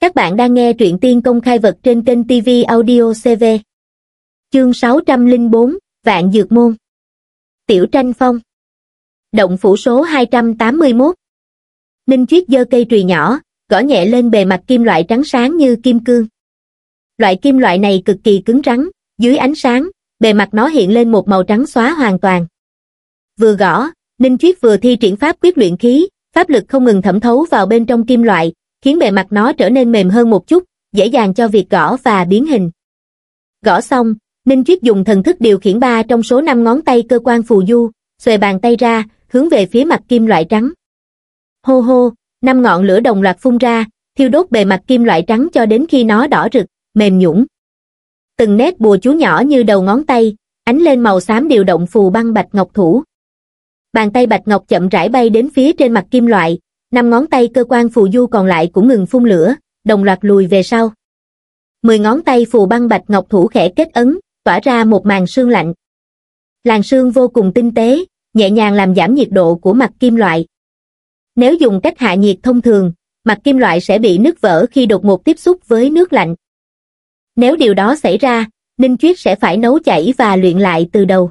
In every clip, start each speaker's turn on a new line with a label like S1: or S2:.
S1: Các bạn đang nghe truyện tiên công khai vật trên kênh TV Audio CV. Chương 604, Vạn Dược Môn Tiểu Tranh Phong Động phủ số 281 Ninh Chuyết giơ cây trùy nhỏ, gõ nhẹ lên bề mặt kim loại trắng sáng như kim cương. Loại kim loại này cực kỳ cứng rắn, dưới ánh sáng, bề mặt nó hiện lên một màu trắng xóa hoàn toàn. Vừa gõ, Ninh Chuyết vừa thi triển pháp quyết luyện khí, pháp lực không ngừng thẩm thấu vào bên trong kim loại, khiến bề mặt nó trở nên mềm hơn một chút, dễ dàng cho việc gõ và biến hình. Gõ xong, Ninh Triết dùng thần thức điều khiển ba trong số năm ngón tay cơ quan phù du, xuề bàn tay ra, hướng về phía mặt kim loại trắng. Hô hô, năm ngọn lửa đồng loạt phun ra, thiêu đốt bề mặt kim loại trắng cho đến khi nó đỏ rực, mềm nhũn. Từng nét bùa chú nhỏ như đầu ngón tay, ánh lên màu xám điều động phù băng bạch ngọc thủ. Bàn tay bạch ngọc chậm rãi bay đến phía trên mặt kim loại, năm ngón tay cơ quan phù du còn lại cũng ngừng phun lửa, đồng loạt lùi về sau. Mười ngón tay phù băng bạch ngọc thủ khẽ kết ấn, tỏa ra một màn sương lạnh. Làn sương vô cùng tinh tế, nhẹ nhàng làm giảm nhiệt độ của mặt kim loại. Nếu dùng cách hạ nhiệt thông thường, mặt kim loại sẽ bị nứt vỡ khi đột ngột tiếp xúc với nước lạnh. Nếu điều đó xảy ra, Ninh Chuyết sẽ phải nấu chảy và luyện lại từ đầu.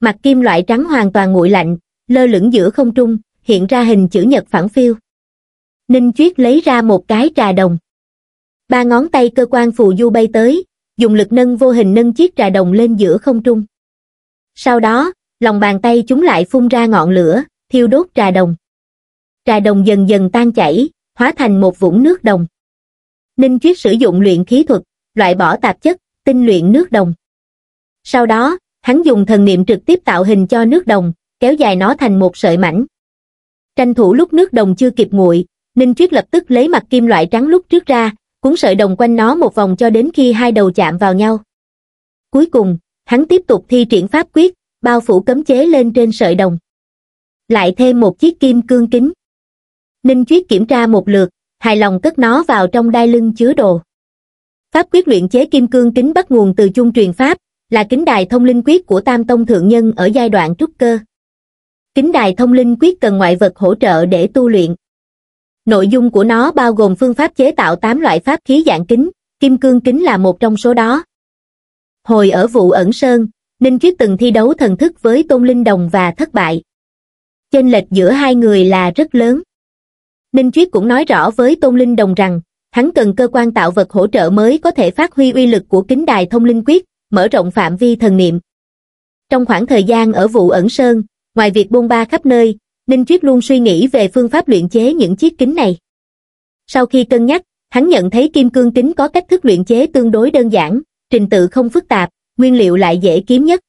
S1: Mặt kim loại trắng hoàn toàn nguội lạnh, lơ lửng giữa không trung, hiện ra hình chữ nhật phản phiêu ninh chuyết lấy ra một cái trà đồng ba ngón tay cơ quan phù du bay tới dùng lực nâng vô hình nâng chiếc trà đồng lên giữa không trung sau đó lòng bàn tay chúng lại phun ra ngọn lửa thiêu đốt trà đồng trà đồng dần dần tan chảy hóa thành một vũng nước đồng ninh chuyết sử dụng luyện khí thuật loại bỏ tạp chất tinh luyện nước đồng sau đó hắn dùng thần niệm trực tiếp tạo hình cho nước đồng kéo dài nó thành một sợi mảnh tranh thủ lúc nước đồng chưa kịp nguội, Ninh triết lập tức lấy mặt kim loại trắng lúc trước ra, cuốn sợi đồng quanh nó một vòng cho đến khi hai đầu chạm vào nhau. Cuối cùng, hắn tiếp tục thi triển pháp quyết, bao phủ cấm chế lên trên sợi đồng. Lại thêm một chiếc kim cương kính. Ninh triết kiểm tra một lượt, hài lòng cất nó vào trong đai lưng chứa đồ. Pháp quyết luyện chế kim cương kính bắt nguồn từ chung truyền pháp, là kính đài thông linh quyết của Tam Tông Thượng Nhân ở giai đoạn trúc cơ kính đài thông linh quyết cần ngoại vật hỗ trợ để tu luyện nội dung của nó bao gồm phương pháp chế tạo tám loại pháp khí dạng kính kim cương kính là một trong số đó hồi ở vụ ẩn sơn ninh kiết từng thi đấu thần thức với tôn linh đồng và thất bại chênh lệch giữa hai người là rất lớn ninh kiết cũng nói rõ với tôn linh đồng rằng hắn cần cơ quan tạo vật hỗ trợ mới có thể phát huy uy lực của kính đài thông linh quyết mở rộng phạm vi thần niệm trong khoảng thời gian ở vụ ẩn sơn ngoài việc bôn ba khắp nơi, Ninh Chuyết luôn suy nghĩ về phương pháp luyện chế những chiếc kính này. Sau khi cân nhắc, hắn nhận thấy kim cương kính có cách thức luyện chế tương đối đơn giản, trình tự không phức tạp, nguyên liệu lại dễ kiếm nhất.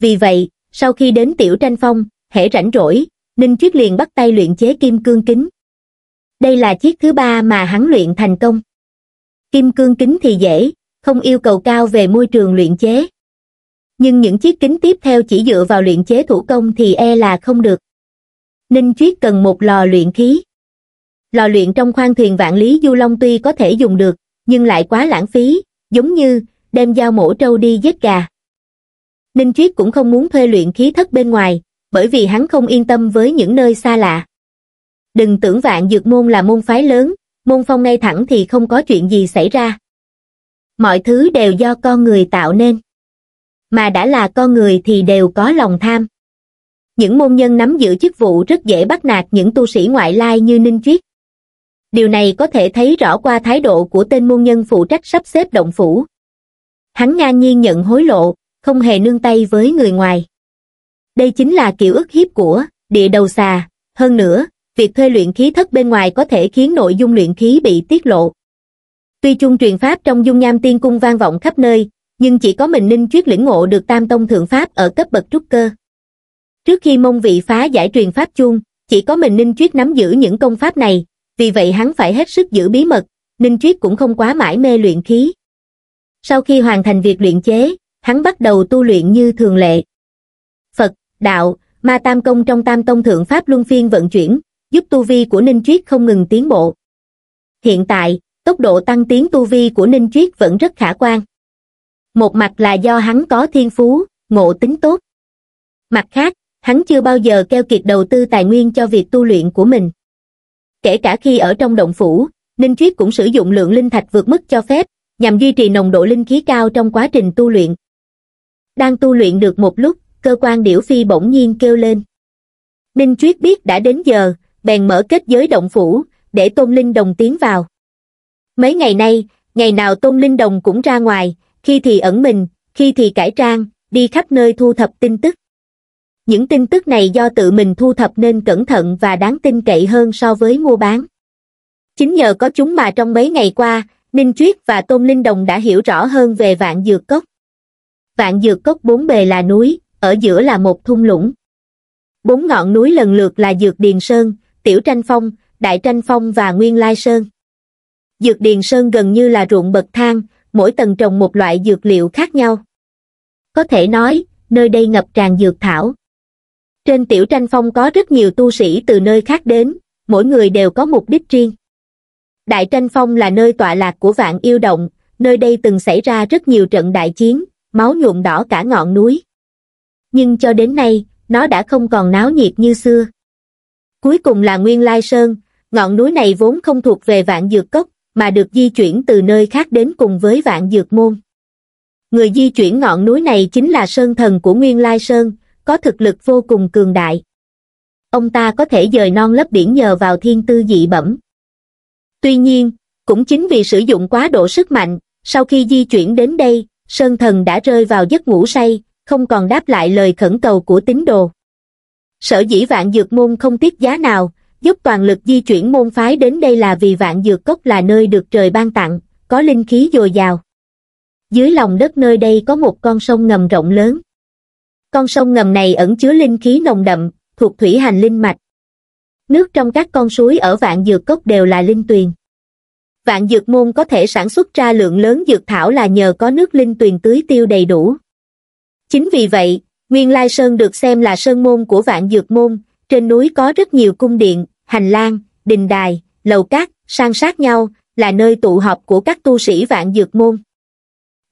S1: Vì vậy, sau khi đến tiểu tranh phong, hễ rảnh rỗi, Ninh Chuyết liền bắt tay luyện chế kim cương kính. Đây là chiếc thứ ba mà hắn luyện thành công. Kim cương kính thì dễ, không yêu cầu cao về môi trường luyện chế nhưng những chiếc kính tiếp theo chỉ dựa vào luyện chế thủ công thì e là không được. Ninh Chuyết cần một lò luyện khí. Lò luyện trong khoang thuyền vạn lý du long tuy có thể dùng được, nhưng lại quá lãng phí, giống như đem dao mổ trâu đi giết gà. Ninh Chuyết cũng không muốn thuê luyện khí thất bên ngoài, bởi vì hắn không yên tâm với những nơi xa lạ. Đừng tưởng vạn dược môn là môn phái lớn, môn phong ngay thẳng thì không có chuyện gì xảy ra. Mọi thứ đều do con người tạo nên mà đã là con người thì đều có lòng tham những môn nhân nắm giữ chức vụ rất dễ bắt nạt những tu sĩ ngoại lai như ninh triết điều này có thể thấy rõ qua thái độ của tên môn nhân phụ trách sắp xếp động phủ hắn ngang nhiên nhận hối lộ không hề nương tay với người ngoài đây chính là kiểu ức hiếp của địa đầu xà hơn nữa việc thuê luyện khí thất bên ngoài có thể khiến nội dung luyện khí bị tiết lộ tuy chung truyền pháp trong dung nham tiên cung vang vọng khắp nơi nhưng chỉ có mình ninh chuyết lĩnh ngộ được tam tông thượng pháp ở cấp bậc trúc cơ trước khi mông vị phá giải truyền pháp chuông chỉ có mình ninh chuyết nắm giữ những công pháp này vì vậy hắn phải hết sức giữ bí mật ninh chuyết cũng không quá mãi mê luyện khí sau khi hoàn thành việc luyện chế hắn bắt đầu tu luyện như thường lệ phật đạo ma tam công trong tam tông thượng pháp luân phiên vận chuyển giúp tu vi của ninh chuyết không ngừng tiến bộ hiện tại tốc độ tăng tiến tu vi của ninh chuyết vẫn rất khả quan một mặt là do hắn có thiên phú ngộ tính tốt mặt khác hắn chưa bao giờ keo kiệt đầu tư tài nguyên cho việc tu luyện của mình kể cả khi ở trong động phủ ninh triết cũng sử dụng lượng linh thạch vượt mức cho phép nhằm duy trì nồng độ linh khí cao trong quá trình tu luyện đang tu luyện được một lúc cơ quan điểu phi bỗng nhiên kêu lên ninh triết biết đã đến giờ bèn mở kết giới động phủ để tôn linh đồng tiến vào mấy ngày nay ngày nào tôn linh đồng cũng ra ngoài khi thì ẩn mình, khi thì cải trang, đi khắp nơi thu thập tin tức. Những tin tức này do tự mình thu thập nên cẩn thận và đáng tin cậy hơn so với mua bán. Chính nhờ có chúng mà trong mấy ngày qua, Ninh Chuyết và Tôn Linh Đồng đã hiểu rõ hơn về vạn dược cốc. Vạn dược cốc bốn bề là núi, ở giữa là một thung lũng. Bốn ngọn núi lần lượt là Dược Điền Sơn, Tiểu Tranh Phong, Đại Tranh Phong và Nguyên Lai Sơn. Dược Điền Sơn gần như là ruộng bậc thang, mỗi tầng trồng một loại dược liệu khác nhau. Có thể nói, nơi đây ngập tràn dược thảo. Trên tiểu tranh phong có rất nhiều tu sĩ từ nơi khác đến, mỗi người đều có mục đích riêng. Đại tranh phong là nơi tọa lạc của vạn yêu động, nơi đây từng xảy ra rất nhiều trận đại chiến, máu nhuộm đỏ cả ngọn núi. Nhưng cho đến nay, nó đã không còn náo nhiệt như xưa. Cuối cùng là Nguyên Lai Sơn, ngọn núi này vốn không thuộc về vạn dược cốc, mà được di chuyển từ nơi khác đến cùng với vạn dược môn. Người di chuyển ngọn núi này chính là Sơn Thần của Nguyên Lai Sơn, có thực lực vô cùng cường đại. Ông ta có thể dời non lấp biển nhờ vào thiên tư dị bẩm. Tuy nhiên, cũng chính vì sử dụng quá độ sức mạnh, sau khi di chuyển đến đây, Sơn Thần đã rơi vào giấc ngủ say, không còn đáp lại lời khẩn cầu của tín đồ. Sở dĩ vạn dược môn không tiếc giá nào, giúp toàn lực di chuyển môn phái đến đây là vì vạn dược cốc là nơi được trời ban tặng, có linh khí dồi dào. Dưới lòng đất nơi đây có một con sông ngầm rộng lớn. Con sông ngầm này ẩn chứa linh khí nồng đậm, thuộc thủy hành linh mạch. Nước trong các con suối ở vạn dược cốc đều là linh tuyền. Vạn dược môn có thể sản xuất ra lượng lớn dược thảo là nhờ có nước linh tuyền tưới tiêu đầy đủ. Chính vì vậy, Nguyên Lai Sơn được xem là sơn môn của vạn dược môn, trên núi có rất nhiều cung điện, hành lang, đình đài, lầu cát, san sát nhau, là nơi tụ họp của các tu sĩ vạn dược môn.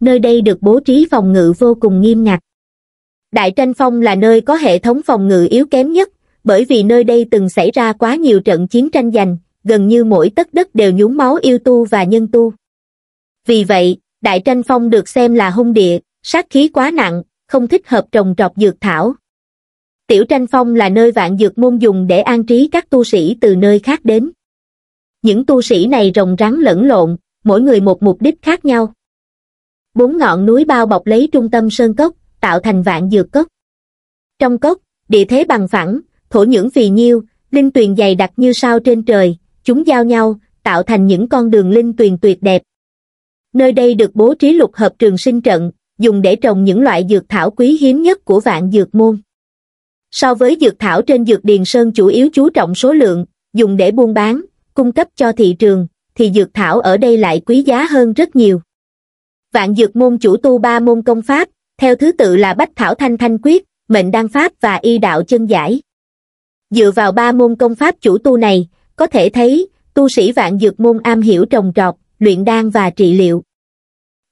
S1: Nơi đây được bố trí phòng ngự vô cùng nghiêm ngặt. Đại tranh phong là nơi có hệ thống phòng ngự yếu kém nhất, bởi vì nơi đây từng xảy ra quá nhiều trận chiến tranh giành, gần như mỗi tất đất đều nhúng máu yêu tu và nhân tu. Vì vậy, đại tranh phong được xem là hung địa, sát khí quá nặng, không thích hợp trồng trọt dược thảo, Tiểu Tranh Phong là nơi vạn dược môn dùng để an trí các tu sĩ từ nơi khác đến. Những tu sĩ này rồng rắn lẫn lộn, mỗi người một mục đích khác nhau. Bốn ngọn núi bao bọc lấy trung tâm sơn cốc, tạo thành vạn dược cốc. Trong cốc, địa thế bằng phẳng, thổ nhưỡng phì nhiêu, linh tuyền dày đặc như sao trên trời, chúng giao nhau, tạo thành những con đường linh tuyền tuyệt đẹp. Nơi đây được bố trí lục hợp trường sinh trận, dùng để trồng những loại dược thảo quý hiếm nhất của vạn dược môn so với dược thảo trên dược điền sơn chủ yếu chú trọng số lượng, dùng để buôn bán, cung cấp cho thị trường, thì dược thảo ở đây lại quý giá hơn rất nhiều. Vạn dược môn chủ tu ba môn công pháp, theo thứ tự là Bách Thảo Thanh Thanh Quyết, Mệnh đăng Pháp và Y Đạo Chân Giải. Dựa vào ba môn công pháp chủ tu này, có thể thấy, tu sĩ vạn dược môn am hiểu trồng trọt, luyện đan và trị liệu.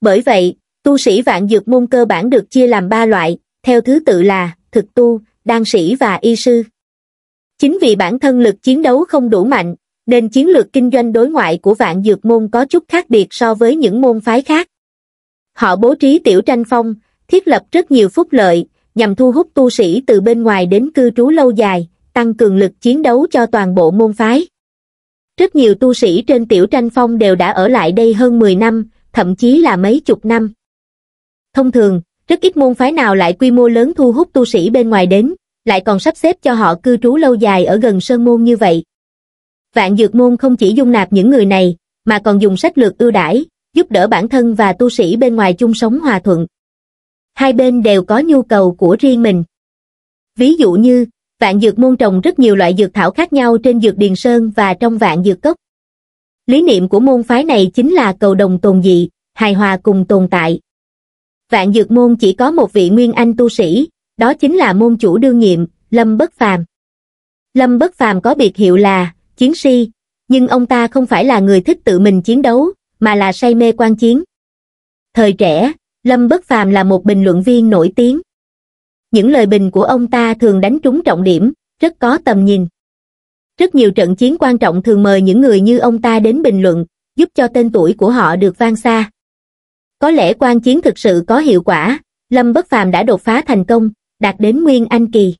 S1: Bởi vậy, tu sĩ vạn dược môn cơ bản được chia làm ba loại, theo thứ tự là thực tu, đan sĩ và y sư. Chính vì bản thân lực chiến đấu không đủ mạnh, nên chiến lược kinh doanh đối ngoại của vạn dược môn có chút khác biệt so với những môn phái khác. Họ bố trí tiểu tranh phong, thiết lập rất nhiều phúc lợi, nhằm thu hút tu sĩ từ bên ngoài đến cư trú lâu dài, tăng cường lực chiến đấu cho toàn bộ môn phái. Rất nhiều tu sĩ trên tiểu tranh phong đều đã ở lại đây hơn 10 năm, thậm chí là mấy chục năm. Thông thường, rất ít môn phái nào lại quy mô lớn thu hút tu sĩ bên ngoài đến, lại còn sắp xếp cho họ cư trú lâu dài ở gần sơn môn như vậy. Vạn dược môn không chỉ dung nạp những người này, mà còn dùng sách lược ưu đãi, giúp đỡ bản thân và tu sĩ bên ngoài chung sống hòa thuận. Hai bên đều có nhu cầu của riêng mình. Ví dụ như, vạn dược môn trồng rất nhiều loại dược thảo khác nhau trên dược điền sơn và trong vạn dược cốc. Lý niệm của môn phái này chính là cầu đồng tồn dị, hài hòa cùng tồn tại vạn dược môn chỉ có một vị nguyên anh tu sĩ, đó chính là môn chủ đương nhiệm, Lâm Bất Phàm. Lâm Bất Phàm có biệt hiệu là chiến sĩ, nhưng ông ta không phải là người thích tự mình chiến đấu, mà là say mê quan chiến. Thời trẻ, Lâm Bất Phàm là một bình luận viên nổi tiếng. Những lời bình của ông ta thường đánh trúng trọng điểm, rất có tầm nhìn. Rất nhiều trận chiến quan trọng thường mời những người như ông ta đến bình luận, giúp cho tên tuổi của họ được vang xa có lẽ quan chiến thực sự có hiệu quả, Lâm Bất Phàm đã đột phá thành công, đạt đến Nguyên Anh Kỳ.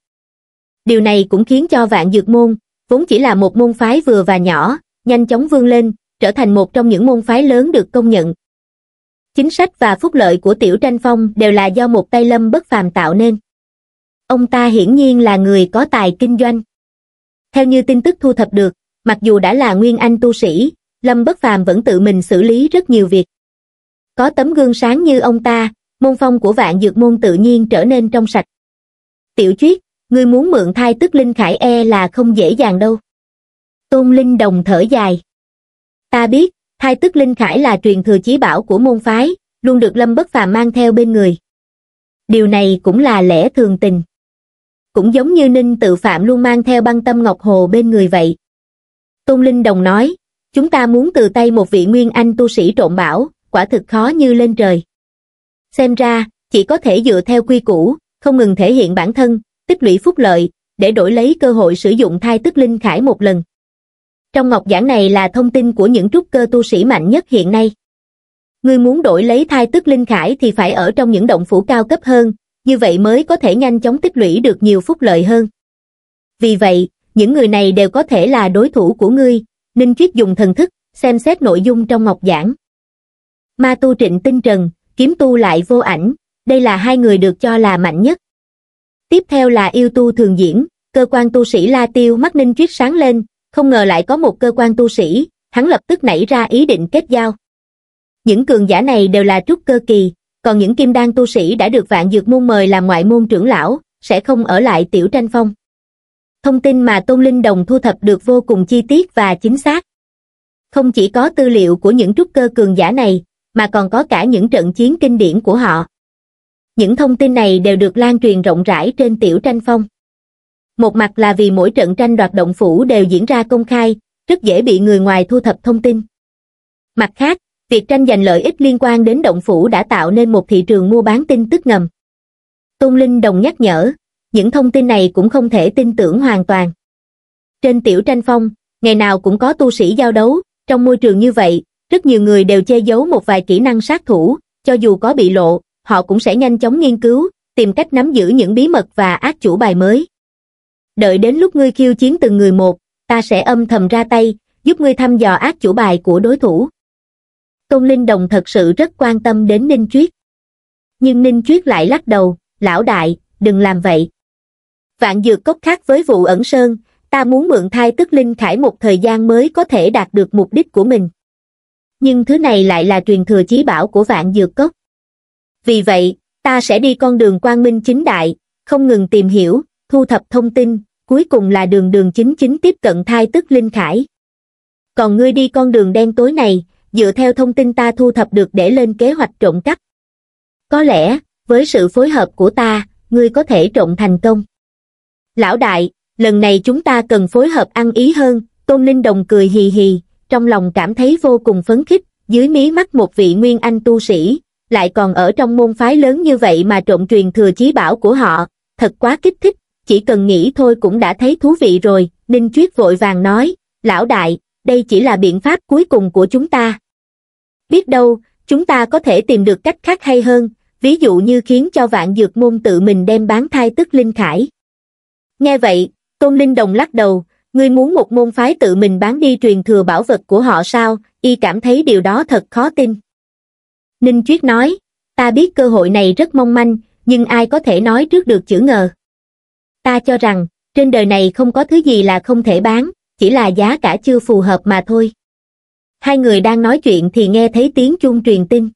S1: Điều này cũng khiến cho vạn dược môn, vốn chỉ là một môn phái vừa và nhỏ, nhanh chóng vươn lên, trở thành một trong những môn phái lớn được công nhận. Chính sách và phúc lợi của Tiểu Tranh Phong đều là do một tay Lâm Bất Phàm tạo nên. Ông ta hiển nhiên là người có tài kinh doanh. Theo như tin tức thu thập được, mặc dù đã là Nguyên Anh tu sĩ, Lâm Bất Phàm vẫn tự mình xử lý rất nhiều việc. Có tấm gương sáng như ông ta, môn phong của vạn dược môn tự nhiên trở nên trong sạch. Tiểu Chuyết, ngươi muốn mượn thai tức Linh Khải E là không dễ dàng đâu. Tôn Linh Đồng thở dài. Ta biết, thai tức Linh Khải là truyền thừa chí bảo của môn phái, luôn được Lâm Bất Phàm mang theo bên người. Điều này cũng là lẽ thường tình. Cũng giống như Ninh tự phạm luôn mang theo băng tâm Ngọc Hồ bên người vậy. Tôn Linh Đồng nói, chúng ta muốn từ tay một vị nguyên anh tu sĩ trộn bảo, quả thực khó như lên trời. Xem ra, chỉ có thể dựa theo quy củ, không ngừng thể hiện bản thân, tích lũy phúc lợi, để đổi lấy cơ hội sử dụng thai tức linh khải một lần. Trong ngọc giảng này là thông tin của những trúc cơ tu sĩ mạnh nhất hiện nay. Ngươi muốn đổi lấy thai tức linh khải thì phải ở trong những động phủ cao cấp hơn, như vậy mới có thể nhanh chóng tích lũy được nhiều phúc lợi hơn. Vì vậy, những người này đều có thể là đối thủ của ngươi, nên Triết dùng thần thức, xem xét nội dung trong ngọc giảng ma tu trịnh tinh trần kiếm tu lại vô ảnh đây là hai người được cho là mạnh nhất tiếp theo là yêu tu thường diễn cơ quan tu sĩ la tiêu mắt ninh triết sáng lên không ngờ lại có một cơ quan tu sĩ hắn lập tức nảy ra ý định kết giao những cường giả này đều là trúc cơ kỳ còn những kim đan tu sĩ đã được vạn dược môn mời làm ngoại môn trưởng lão sẽ không ở lại tiểu tranh phong thông tin mà tôn linh đồng thu thập được vô cùng chi tiết và chính xác không chỉ có tư liệu của những trúc cơ cường giả này mà còn có cả những trận chiến kinh điển của họ những thông tin này đều được lan truyền rộng rãi trên tiểu tranh phong một mặt là vì mỗi trận tranh đoạt động phủ đều diễn ra công khai rất dễ bị người ngoài thu thập thông tin mặt khác việc tranh giành lợi ích liên quan đến động phủ đã tạo nên một thị trường mua bán tin tức ngầm tôn linh đồng nhắc nhở những thông tin này cũng không thể tin tưởng hoàn toàn trên tiểu tranh phong ngày nào cũng có tu sĩ giao đấu trong môi trường như vậy rất nhiều người đều che giấu một vài kỹ năng sát thủ, cho dù có bị lộ, họ cũng sẽ nhanh chóng nghiên cứu, tìm cách nắm giữ những bí mật và ác chủ bài mới. Đợi đến lúc ngươi khiêu chiến từng người một, ta sẽ âm thầm ra tay, giúp ngươi thăm dò ác chủ bài của đối thủ. Tôn Linh Đồng thật sự rất quan tâm đến Ninh Chuyết. Nhưng Ninh Chuyết lại lắc đầu, lão đại, đừng làm vậy. Vạn dược cốc khác với vụ ẩn sơn, ta muốn mượn thai tức Linh Khải một thời gian mới có thể đạt được mục đích của mình nhưng thứ này lại là truyền thừa chí bảo của vạn dược cốc. Vì vậy, ta sẽ đi con đường quang minh chính đại, không ngừng tìm hiểu, thu thập thông tin, cuối cùng là đường đường chính chính tiếp cận thai tức linh khải. Còn ngươi đi con đường đen tối này, dựa theo thông tin ta thu thập được để lên kế hoạch trộm cắp. Có lẽ, với sự phối hợp của ta, ngươi có thể trộm thành công. Lão đại, lần này chúng ta cần phối hợp ăn ý hơn, Tôn Linh Đồng cười hì hì, trong lòng cảm thấy vô cùng phấn khích, dưới mí mắt một vị nguyên anh tu sĩ, lại còn ở trong môn phái lớn như vậy mà trộn truyền thừa chí bảo của họ, thật quá kích thích, chỉ cần nghĩ thôi cũng đã thấy thú vị rồi, Ninh Chuyết vội vàng nói, lão đại, đây chỉ là biện pháp cuối cùng của chúng ta. Biết đâu, chúng ta có thể tìm được cách khác hay hơn, ví dụ như khiến cho vạn dược môn tự mình đem bán thai tức linh khải. Nghe vậy, Tôn Linh Đồng lắc đầu, ngươi muốn một môn phái tự mình bán đi truyền thừa bảo vật của họ sao y cảm thấy điều đó thật khó tin ninh chuyết nói ta biết cơ hội này rất mong manh nhưng ai có thể nói trước được chữ ngờ ta cho rằng trên đời này không có thứ gì là không thể bán chỉ là giá cả chưa phù hợp mà thôi hai người đang nói chuyện thì nghe thấy tiếng chuông truyền tin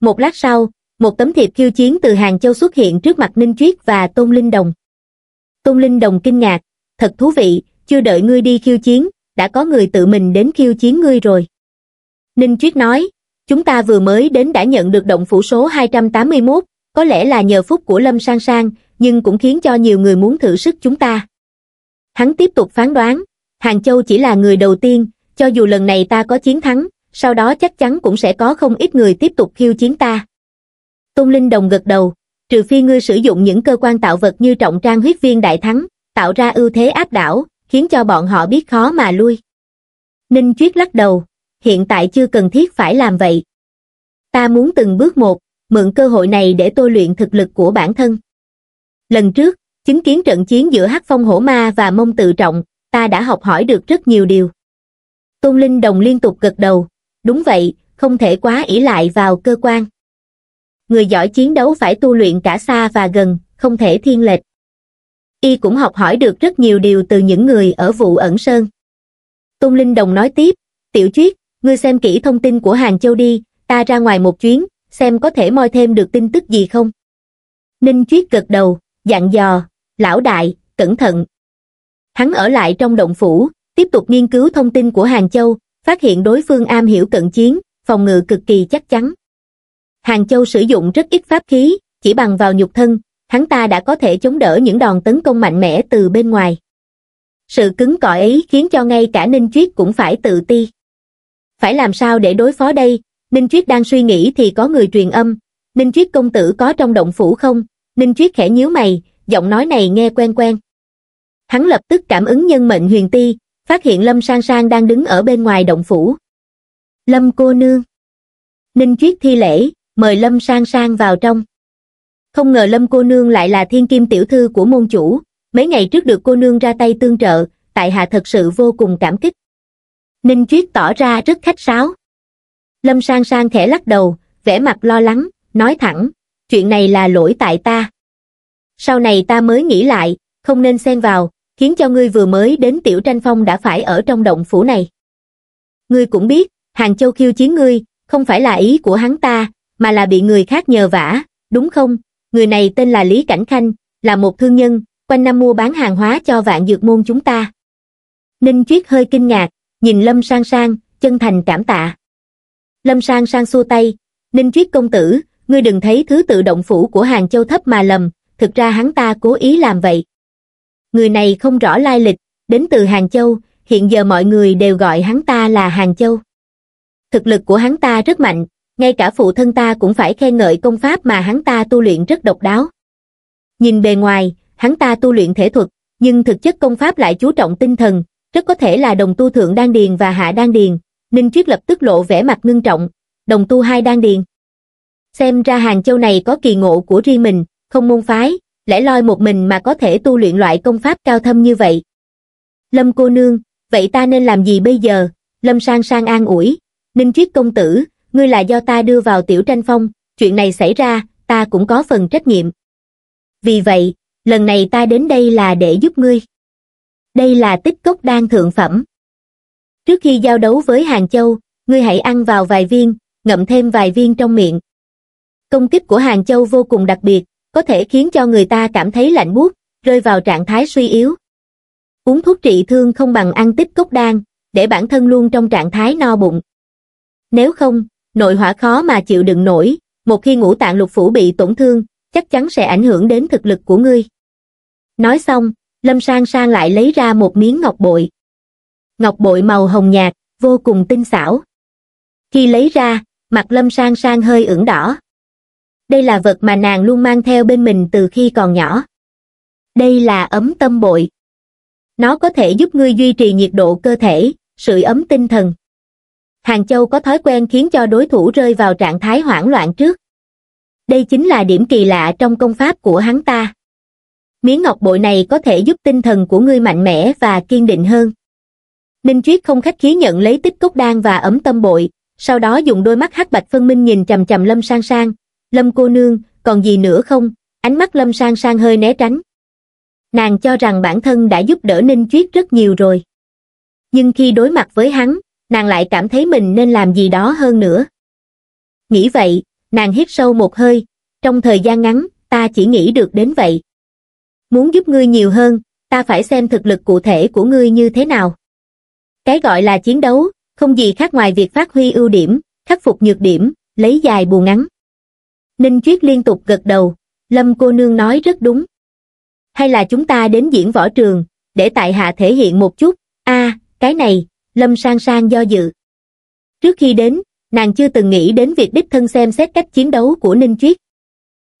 S1: một lát sau một tấm thiệp khiêu chiến từ hàng châu xuất hiện trước mặt ninh chuyết và tôn linh đồng tôn linh đồng kinh ngạc thật thú vị chưa đợi ngươi đi khiêu chiến, đã có người tự mình đến khiêu chiến ngươi rồi. Ninh Chuyết nói, chúng ta vừa mới đến đã nhận được động phủ số 281, có lẽ là nhờ phúc của Lâm Sang Sang, nhưng cũng khiến cho nhiều người muốn thử sức chúng ta. Hắn tiếp tục phán đoán, Hàng Châu chỉ là người đầu tiên, cho dù lần này ta có chiến thắng, sau đó chắc chắn cũng sẽ có không ít người tiếp tục khiêu chiến ta. Tôn Linh Đồng gật đầu, trừ phi ngươi sử dụng những cơ quan tạo vật như trọng trang huyết viên đại thắng, tạo ra ưu thế áp đảo, khiến cho bọn họ biết khó mà lui. Ninh Chuyết lắc đầu, hiện tại chưa cần thiết phải làm vậy. Ta muốn từng bước một, mượn cơ hội này để tôi luyện thực lực của bản thân. Lần trước, chứng kiến trận chiến giữa Hắc Phong Hổ Ma và Mông Tự Trọng, ta đã học hỏi được rất nhiều điều. Tôn Linh Đồng liên tục gật đầu, đúng vậy, không thể quá ỷ lại vào cơ quan. Người giỏi chiến đấu phải tu luyện cả xa và gần, không thể thiên lệch y cũng học hỏi được rất nhiều điều từ những người ở vụ ẩn sơn. Tôn Linh Đồng nói tiếp, tiểu chuyết, ngươi xem kỹ thông tin của Hàng Châu đi, ta ra ngoài một chuyến, xem có thể moi thêm được tin tức gì không. Ninh Chuyết gật đầu, dặn dò, lão đại, cẩn thận. Hắn ở lại trong động phủ, tiếp tục nghiên cứu thông tin của Hàng Châu, phát hiện đối phương am hiểu cận chiến, phòng ngự cực kỳ chắc chắn. Hàng Châu sử dụng rất ít pháp khí, chỉ bằng vào nhục thân, hắn ta đã có thể chống đỡ những đòn tấn công mạnh mẽ từ bên ngoài. Sự cứng cỏi ấy khiến cho ngay cả Ninh triết cũng phải tự ti. Phải làm sao để đối phó đây? Ninh triết đang suy nghĩ thì có người truyền âm. Ninh triết công tử có trong động phủ không? Ninh triết khẽ nhíu mày, giọng nói này nghe quen quen. Hắn lập tức cảm ứng nhân mệnh huyền ti, phát hiện Lâm Sang Sang đang đứng ở bên ngoài động phủ. Lâm cô nương. Ninh triết thi lễ, mời Lâm Sang Sang vào trong không ngờ lâm cô nương lại là thiên kim tiểu thư của môn chủ mấy ngày trước được cô nương ra tay tương trợ tại hạ thật sự vô cùng cảm kích ninh chuyết tỏ ra rất khách sáo lâm sang sang khẽ lắc đầu vẻ mặt lo lắng nói thẳng chuyện này là lỗi tại ta sau này ta mới nghĩ lại không nên xen vào khiến cho ngươi vừa mới đến tiểu tranh phong đã phải ở trong động phủ này ngươi cũng biết hàng châu khiêu chiến ngươi không phải là ý của hắn ta mà là bị người khác nhờ vả đúng không người này tên là Lý Cảnh Khanh, là một thương nhân, quanh năm mua bán hàng hóa cho vạn dược môn chúng ta. Ninh Triết hơi kinh ngạc, nhìn Lâm Sang Sang, chân thành cảm tạ. Lâm Sang Sang xua tay, Ninh Triết công tử, ngươi đừng thấy thứ tự động phủ của hàng châu thấp mà lầm, thực ra hắn ta cố ý làm vậy. Người này không rõ lai lịch, đến từ Hàng Châu, hiện giờ mọi người đều gọi hắn ta là Hàng Châu. Thực lực của hắn ta rất mạnh, ngay cả phụ thân ta cũng phải khen ngợi công pháp mà hắn ta tu luyện rất độc đáo. Nhìn bề ngoài, hắn ta tu luyện thể thuật, nhưng thực chất công pháp lại chú trọng tinh thần, rất có thể là đồng tu thượng đan điền và hạ đan điền, Ninh Triết lập tức lộ vẻ mặt ngưng trọng, đồng tu hai đan điền. Xem ra Hàng Châu này có kỳ ngộ của riêng mình, không môn phái, lẽ loi một mình mà có thể tu luyện loại công pháp cao thâm như vậy. Lâm cô nương, vậy ta nên làm gì bây giờ? Lâm sang sang an ủi, Ninh Triết công tử, ngươi là do ta đưa vào tiểu tranh phong, chuyện này xảy ra, ta cũng có phần trách nhiệm. Vì vậy, lần này ta đến đây là để giúp ngươi. Đây là tích cốc đan thượng phẩm. Trước khi giao đấu với Hàng Châu, ngươi hãy ăn vào vài viên, ngậm thêm vài viên trong miệng. Công kích của Hàng Châu vô cùng đặc biệt, có thể khiến cho người ta cảm thấy lạnh buốt, rơi vào trạng thái suy yếu. Uống thuốc trị thương không bằng ăn tích cốc đan, để bản thân luôn trong trạng thái no bụng. Nếu không, nội hỏa khó mà chịu đựng nổi, một khi ngũ tạng lục phủ bị tổn thương, chắc chắn sẽ ảnh hưởng đến thực lực của ngươi. Nói xong, Lâm Sang Sang lại lấy ra một miếng ngọc bội. Ngọc bội màu hồng nhạt, vô cùng tinh xảo. Khi lấy ra, mặt Lâm Sang Sang hơi ửng đỏ. Đây là vật mà nàng luôn mang theo bên mình từ khi còn nhỏ. Đây là ấm tâm bội. Nó có thể giúp ngươi duy trì nhiệt độ cơ thể, sự ấm tinh thần. Hàng Châu có thói quen khiến cho đối thủ rơi vào trạng thái hoảng loạn trước. Đây chính là điểm kỳ lạ trong công pháp của hắn ta. Miếng ngọc bội này có thể giúp tinh thần của ngươi mạnh mẽ và kiên định hơn. Ninh Triết không khách khí nhận lấy tích cốc đan và ấm tâm bội, sau đó dùng đôi mắt hắc bạch phân minh nhìn chầm chầm Lâm Sang Sang. Lâm cô nương, còn gì nữa không? Ánh mắt Lâm Sang Sang hơi né tránh. Nàng cho rằng bản thân đã giúp đỡ Ninh Triết rất nhiều rồi. Nhưng khi đối mặt với hắn, nàng lại cảm thấy mình nên làm gì đó hơn nữa. Nghĩ vậy, nàng hít sâu một hơi, trong thời gian ngắn, ta chỉ nghĩ được đến vậy. Muốn giúp ngươi nhiều hơn, ta phải xem thực lực cụ thể của ngươi như thế nào. Cái gọi là chiến đấu, không gì khác ngoài việc phát huy ưu điểm, khắc phục nhược điểm, lấy dài bù ngắn. Ninh Chuyết liên tục gật đầu, Lâm cô nương nói rất đúng. Hay là chúng ta đến diễn võ trường, để tại hạ thể hiện một chút, a cái này, lâm sang sang do dự trước khi đến nàng chưa từng nghĩ đến việc đích thân xem xét cách chiến đấu của ninh Triết.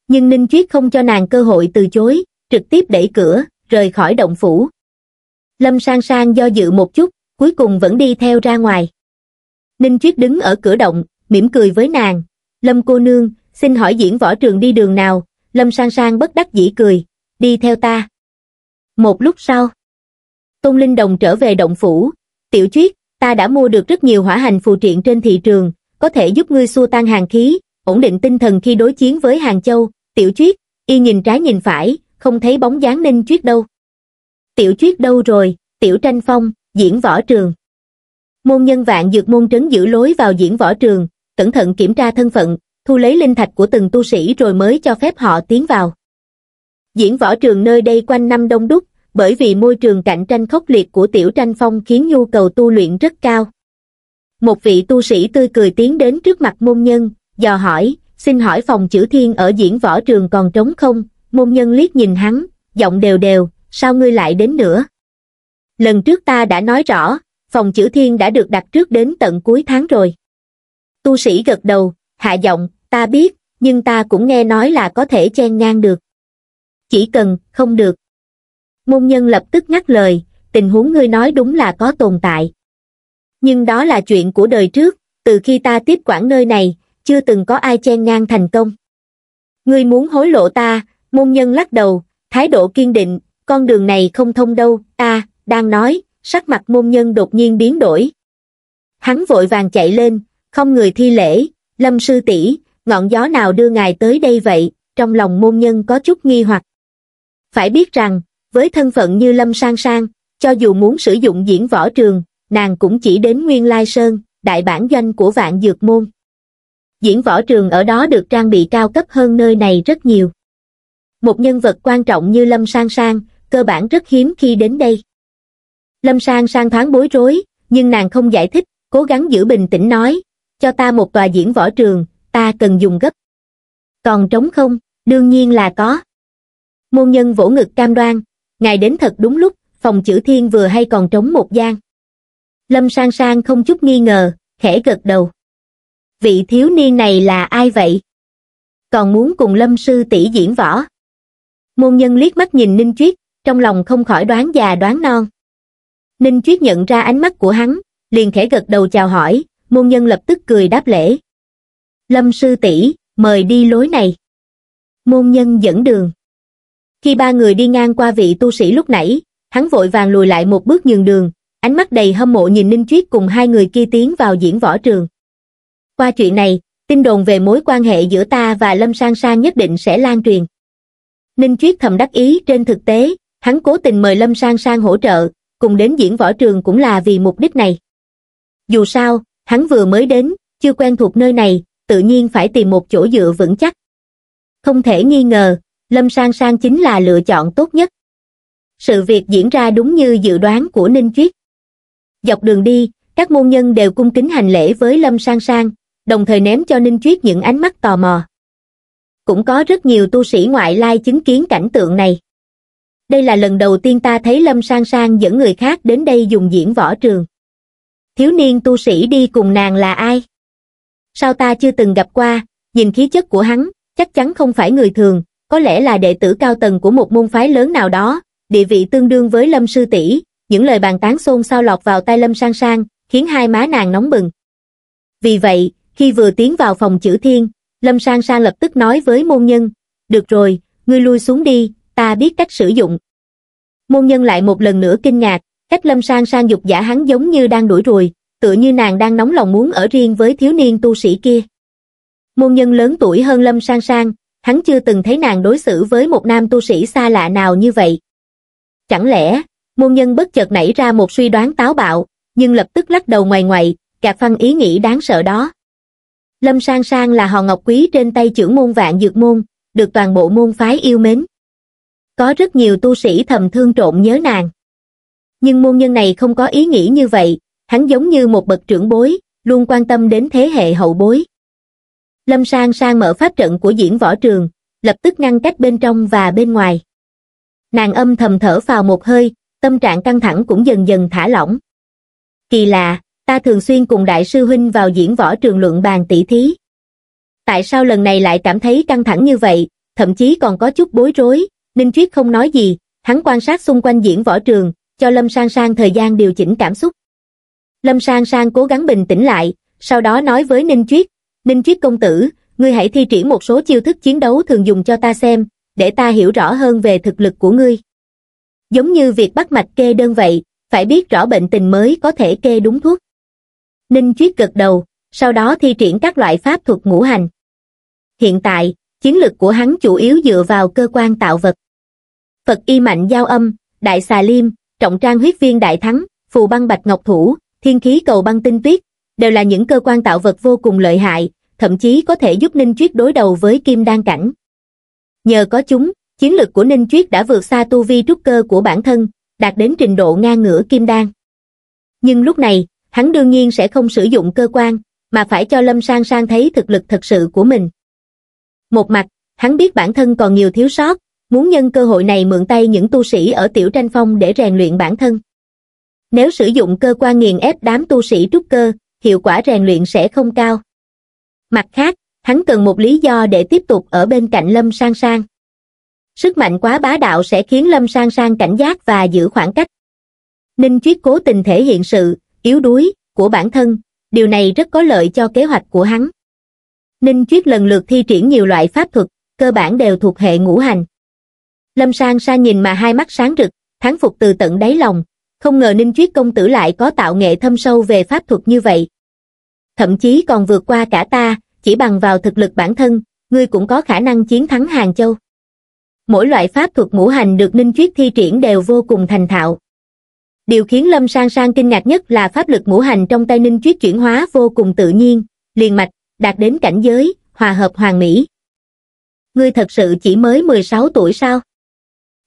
S1: nhưng ninh Triết không cho nàng cơ hội từ chối trực tiếp đẩy cửa rời khỏi động phủ lâm sang sang do dự một chút cuối cùng vẫn đi theo ra ngoài ninh Triết đứng ở cửa động mỉm cười với nàng lâm cô nương xin hỏi diễn võ trường đi đường nào lâm sang sang bất đắc dĩ cười đi theo ta một lúc sau tôn linh đồng trở về động phủ Tiểu Chuyết, ta đã mua được rất nhiều hỏa hành phù triện trên thị trường, có thể giúp ngươi xua tan hàng khí, ổn định tinh thần khi đối chiến với Hàng Châu. Tiểu Chuyết, y nhìn trái nhìn phải, không thấy bóng dáng Ninh Chuyết đâu. Tiểu Chuyết đâu rồi? Tiểu Tranh Phong, diễn võ trường. Môn nhân vạn dược môn trấn giữ lối vào diễn võ trường, cẩn thận kiểm tra thân phận, thu lấy linh thạch của từng tu sĩ rồi mới cho phép họ tiến vào. Diễn võ trường nơi đây quanh năm đông đúc, bởi vì môi trường cạnh tranh khốc liệt của tiểu tranh phong khiến nhu cầu tu luyện rất cao. Một vị tu sĩ tươi cười tiến đến trước mặt môn nhân, dò hỏi, xin hỏi phòng chữ thiên ở diễn võ trường còn trống không? Môn nhân liếc nhìn hắn, giọng đều đều, sao ngươi lại đến nữa? Lần trước ta đã nói rõ, phòng chữ thiên đã được đặt trước đến tận cuối tháng rồi. Tu sĩ gật đầu, hạ giọng, ta biết, nhưng ta cũng nghe nói là có thể chen ngang được. Chỉ cần, không được môn nhân lập tức ngắt lời tình huống ngươi nói đúng là có tồn tại nhưng đó là chuyện của đời trước từ khi ta tiếp quản nơi này chưa từng có ai chen ngang thành công ngươi muốn hối lộ ta môn nhân lắc đầu thái độ kiên định con đường này không thông đâu ta đang nói sắc mặt môn nhân đột nhiên biến đổi hắn vội vàng chạy lên không người thi lễ lâm sư tỷ ngọn gió nào đưa ngài tới đây vậy trong lòng môn nhân có chút nghi hoặc phải biết rằng với thân phận như Lâm Sang Sang, cho dù muốn sử dụng diễn võ trường, nàng cũng chỉ đến Nguyên Lai Sơn, đại bản doanh của vạn dược môn. Diễn võ trường ở đó được trang bị cao cấp hơn nơi này rất nhiều. Một nhân vật quan trọng như Lâm Sang Sang, cơ bản rất hiếm khi đến đây. Lâm Sang Sang thoáng bối rối, nhưng nàng không giải thích, cố gắng giữ bình tĩnh nói, cho ta một tòa diễn võ trường, ta cần dùng gấp. Còn trống không, đương nhiên là có. Môn nhân vỗ ngực cam đoan, ngài đến thật đúng lúc, phòng chữ thiên vừa hay còn trống một gian. Lâm sang sang không chút nghi ngờ, khẽ gật đầu. Vị thiếu niên này là ai vậy? Còn muốn cùng lâm sư tỷ diễn võ. Môn nhân liếc mắt nhìn Ninh triết trong lòng không khỏi đoán già đoán non. Ninh triết nhận ra ánh mắt của hắn, liền khẽ gật đầu chào hỏi, môn nhân lập tức cười đáp lễ. Lâm sư tỷ mời đi lối này. Môn nhân dẫn đường. Khi ba người đi ngang qua vị tu sĩ lúc nãy, hắn vội vàng lùi lại một bước nhường đường, ánh mắt đầy hâm mộ nhìn Ninh Chuyết cùng hai người kia tiến vào diễn võ trường. Qua chuyện này, tin đồn về mối quan hệ giữa ta và Lâm Sang Sang nhất định sẽ lan truyền. Ninh Chuyết thầm đắc ý trên thực tế, hắn cố tình mời Lâm Sang Sang hỗ trợ, cùng đến diễn võ trường cũng là vì mục đích này. Dù sao, hắn vừa mới đến, chưa quen thuộc nơi này, tự nhiên phải tìm một chỗ dựa vững chắc. Không thể nghi ngờ, lâm sang sang chính là lựa chọn tốt nhất sự việc diễn ra đúng như dự đoán của ninh chuyết dọc đường đi các môn nhân đều cung kính hành lễ với lâm sang sang đồng thời ném cho ninh chuyết những ánh mắt tò mò cũng có rất nhiều tu sĩ ngoại lai chứng kiến cảnh tượng này đây là lần đầu tiên ta thấy lâm sang sang dẫn người khác đến đây dùng diễn võ trường thiếu niên tu sĩ đi cùng nàng là ai sao ta chưa từng gặp qua nhìn khí chất của hắn chắc chắn không phải người thường có lẽ là đệ tử cao tầng của một môn phái lớn nào đó, địa vị tương đương với Lâm sư tỷ, những lời bàn tán xôn xao lọt vào tai Lâm Sang Sang, khiến hai má nàng nóng bừng. Vì vậy, khi vừa tiến vào phòng chữ thiên, Lâm Sang Sang lập tức nói với môn nhân, được rồi, ngươi lui xuống đi, ta biết cách sử dụng. Môn nhân lại một lần nữa kinh ngạc, cách Lâm Sang Sang dục giả hắn giống như đang đuổi rùi tựa như nàng đang nóng lòng muốn ở riêng với thiếu niên tu sĩ kia. Môn nhân lớn tuổi hơn Lâm Sang Sang, hắn chưa từng thấy nàng đối xử với một nam tu sĩ xa lạ nào như vậy. Chẳng lẽ, môn nhân bất chợt nảy ra một suy đoán táo bạo, nhưng lập tức lắc đầu ngoài ngoài, gạt phăng ý nghĩ đáng sợ đó. Lâm Sang Sang là hòn ngọc quý trên tay trưởng môn vạn dược môn, được toàn bộ môn phái yêu mến. Có rất nhiều tu sĩ thầm thương trộn nhớ nàng. Nhưng môn nhân này không có ý nghĩ như vậy, hắn giống như một bậc trưởng bối, luôn quan tâm đến thế hệ hậu bối. Lâm Sang sang mở pháp trận của diễn võ trường, lập tức ngăn cách bên trong và bên ngoài. Nàng âm thầm thở vào một hơi, tâm trạng căng thẳng cũng dần dần thả lỏng. Kỳ lạ, ta thường xuyên cùng đại sư huynh vào diễn võ trường luận bàn tỷ thí. Tại sao lần này lại cảm thấy căng thẳng như vậy, thậm chí còn có chút bối rối, Ninh Triết không nói gì, hắn quan sát xung quanh diễn võ trường, cho Lâm Sang Sang thời gian điều chỉnh cảm xúc. Lâm Sang Sang cố gắng bình tĩnh lại, sau đó nói với Ninh Triết, ninh triết công tử ngươi hãy thi triển một số chiêu thức chiến đấu thường dùng cho ta xem để ta hiểu rõ hơn về thực lực của ngươi giống như việc bắt mạch kê đơn vậy phải biết rõ bệnh tình mới có thể kê đúng thuốc ninh triết gật đầu sau đó thi triển các loại pháp thuật ngũ hành hiện tại chiến lực của hắn chủ yếu dựa vào cơ quan tạo vật phật y mạnh giao âm đại xà liêm trọng trang huyết viên đại thắng phù băng bạch ngọc thủ thiên khí cầu băng tinh tuyết đều là những cơ quan tạo vật vô cùng lợi hại, thậm chí có thể giúp Ninh Chuyết đối đầu với kim đan cảnh. Nhờ có chúng, chiến lực của Ninh Chuyết đã vượt xa tu vi trúc cơ của bản thân, đạt đến trình độ ngang ngửa kim đan. Nhưng lúc này, hắn đương nhiên sẽ không sử dụng cơ quan, mà phải cho Lâm Sang Sang thấy thực lực thật sự của mình. Một mặt, hắn biết bản thân còn nhiều thiếu sót, muốn nhân cơ hội này mượn tay những tu sĩ ở tiểu tranh phong để rèn luyện bản thân. Nếu sử dụng cơ quan nghiền ép đám tu sĩ trúc cơ, hiệu quả rèn luyện sẽ không cao. Mặt khác, hắn cần một lý do để tiếp tục ở bên cạnh Lâm Sang Sang. Sức mạnh quá bá đạo sẽ khiến Lâm Sang Sang cảnh giác và giữ khoảng cách. Ninh Chiết cố tình thể hiện sự yếu đuối của bản thân, điều này rất có lợi cho kế hoạch của hắn. Ninh Chiết lần lượt thi triển nhiều loại pháp thuật, cơ bản đều thuộc hệ ngũ hành. Lâm Sang Sang nhìn mà hai mắt sáng rực, thắng phục từ tận đáy lòng, không ngờ Ninh Chiết công tử lại có tạo nghệ thâm sâu về pháp thuật như vậy, thậm chí còn vượt qua cả ta chỉ bằng vào thực lực bản thân ngươi cũng có khả năng chiến thắng hàng châu mỗi loại pháp thuật ngũ hành được ninh chuyết thi triển đều vô cùng thành thạo điều khiến lâm sang sang kinh ngạc nhất là pháp lực ngũ hành trong tay ninh chuyết chuyển hóa vô cùng tự nhiên liền mạch đạt đến cảnh giới hòa hợp hoàn mỹ ngươi thật sự chỉ mới 16 tuổi sao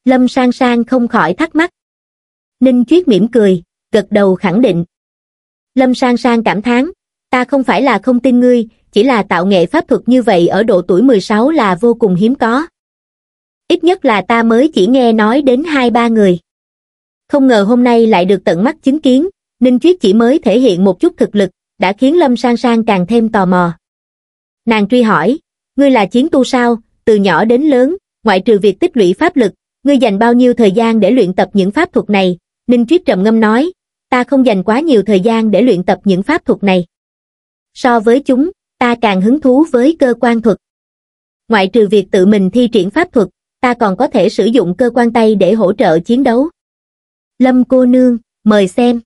S1: lâm sang sang không khỏi thắc mắc ninh chuyết mỉm cười gật đầu khẳng định lâm sang sang cảm thán ta không phải là không tin ngươi chỉ là tạo nghệ pháp thuật như vậy ở độ tuổi mười sáu là vô cùng hiếm có ít nhất là ta mới chỉ nghe nói đến hai ba người không ngờ hôm nay lại được tận mắt chứng kiến ninh triết chỉ mới thể hiện một chút thực lực đã khiến lâm sang sang càng thêm tò mò nàng truy hỏi ngươi là chiến tu sao từ nhỏ đến lớn ngoại trừ việc tích lũy pháp lực ngươi dành bao nhiêu thời gian để luyện tập những pháp thuật này ninh triết trầm ngâm nói ta không dành quá nhiều thời gian để luyện tập những pháp thuật này so với chúng ta càng hứng thú với cơ quan thuật ngoại trừ việc tự mình thi triển pháp thuật ta còn có thể sử dụng cơ quan tay để hỗ trợ chiến đấu lâm cô nương mời xem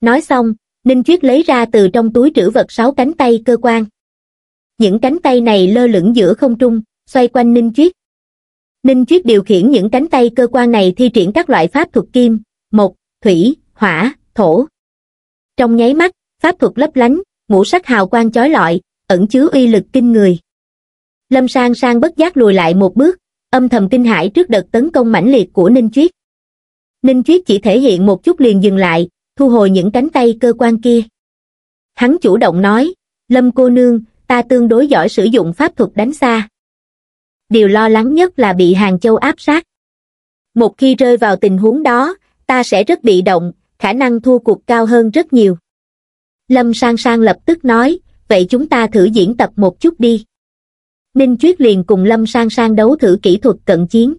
S1: nói xong ninh chuyết lấy ra từ trong túi trữ vật sáu cánh tay cơ quan những cánh tay này lơ lửng giữa không trung xoay quanh ninh chuyết ninh chuyết điều khiển những cánh tay cơ quan này thi triển các loại pháp thuật kim mộc thủy hỏa thổ trong nháy mắt pháp thuật lấp lánh ngũ sắc hào quang chói lọi, ẩn chứa uy lực kinh người. Lâm Sang Sang bất giác lùi lại một bước, âm thầm kinh hãi trước đợt tấn công mãnh liệt của Ninh Chuyết. Ninh Chuyết chỉ thể hiện một chút liền dừng lại, thu hồi những cánh tay cơ quan kia. Hắn chủ động nói, Lâm cô nương, ta tương đối giỏi sử dụng pháp thuật đánh xa. Điều lo lắng nhất là bị Hàng Châu áp sát. Một khi rơi vào tình huống đó, ta sẽ rất bị động, khả năng thua cuộc cao hơn rất nhiều lâm sang sang lập tức nói vậy chúng ta thử diễn tập một chút đi ninh chuyết liền cùng lâm sang sang đấu thử kỹ thuật cận chiến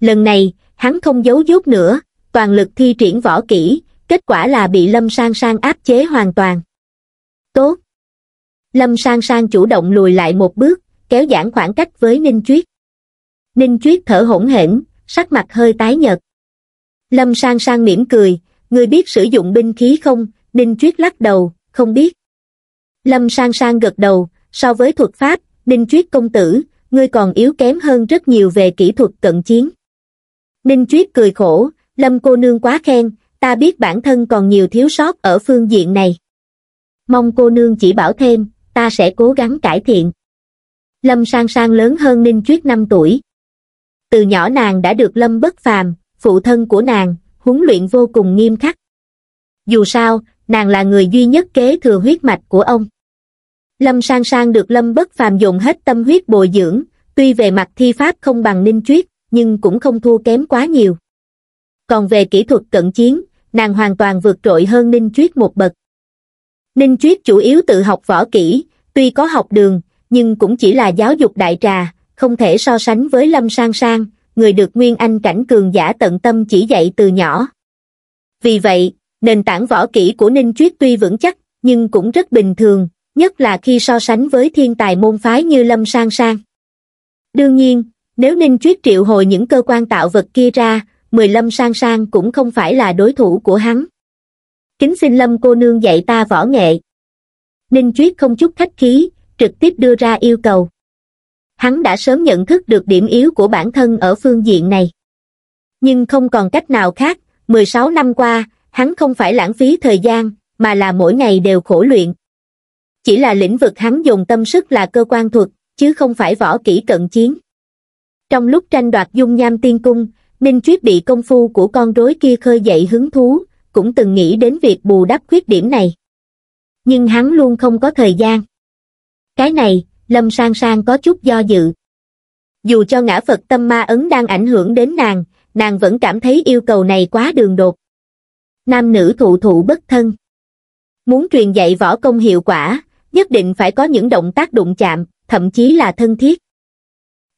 S1: lần này hắn không giấu dốt nữa toàn lực thi triển võ kỹ kết quả là bị lâm sang sang áp chế hoàn toàn tốt lâm sang sang chủ động lùi lại một bước kéo giãn khoảng cách với ninh chuyết ninh chuyết thở hổn hển sắc mặt hơi tái nhợt lâm sang sang mỉm cười người biết sử dụng binh khí không Đinh Chuyết lắc đầu, không biết. Lâm sang sang gật đầu, so với thuật pháp, Đinh Chuyết công tử, ngươi còn yếu kém hơn rất nhiều về kỹ thuật cận chiến. đinh Chuyết cười khổ, Lâm cô nương quá khen, ta biết bản thân còn nhiều thiếu sót ở phương diện này. Mong cô nương chỉ bảo thêm, ta sẽ cố gắng cải thiện. Lâm sang sang lớn hơn Ninh Chuyết 5 tuổi. Từ nhỏ nàng đã được Lâm bất phàm, phụ thân của nàng, huấn luyện vô cùng nghiêm khắc. Dù sao, nàng là người duy nhất kế thừa huyết mạch của ông. Lâm Sang Sang được Lâm Bất Phàm dùng hết tâm huyết bồi dưỡng, tuy về mặt thi pháp không bằng Ninh Chuyết, nhưng cũng không thua kém quá nhiều. Còn về kỹ thuật cận chiến, nàng hoàn toàn vượt trội hơn Ninh Chuyết một bậc. Ninh Chuyết chủ yếu tự học võ kỹ, tuy có học đường, nhưng cũng chỉ là giáo dục đại trà, không thể so sánh với Lâm Sang Sang, người được Nguyên Anh cảnh cường giả tận tâm chỉ dạy từ nhỏ. Vì vậy, nền tảng võ kỹ của ninh chuyết tuy vững chắc nhưng cũng rất bình thường nhất là khi so sánh với thiên tài môn phái như lâm sang sang đương nhiên nếu ninh chuyết triệu hồi những cơ quan tạo vật kia ra mười lâm sang sang cũng không phải là đối thủ của hắn kính xin lâm cô nương dạy ta võ nghệ ninh chuyết không chút khách khí trực tiếp đưa ra yêu cầu hắn đã sớm nhận thức được điểm yếu của bản thân ở phương diện này nhưng không còn cách nào khác mười sáu năm qua hắn không phải lãng phí thời gian, mà là mỗi ngày đều khổ luyện. Chỉ là lĩnh vực hắn dùng tâm sức là cơ quan thuật, chứ không phải võ kỹ cận chiến. Trong lúc tranh đoạt dung nham tiên cung, Ninh Chuyết bị công phu của con rối kia khơi dậy hứng thú, cũng từng nghĩ đến việc bù đắp khuyết điểm này. Nhưng hắn luôn không có thời gian. Cái này, Lâm Sang Sang có chút do dự. Dù cho ngã Phật tâm ma ấn đang ảnh hưởng đến nàng, nàng vẫn cảm thấy yêu cầu này quá đường đột nam nữ thụ thụ bất thân. Muốn truyền dạy võ công hiệu quả, nhất định phải có những động tác đụng chạm, thậm chí là thân thiết.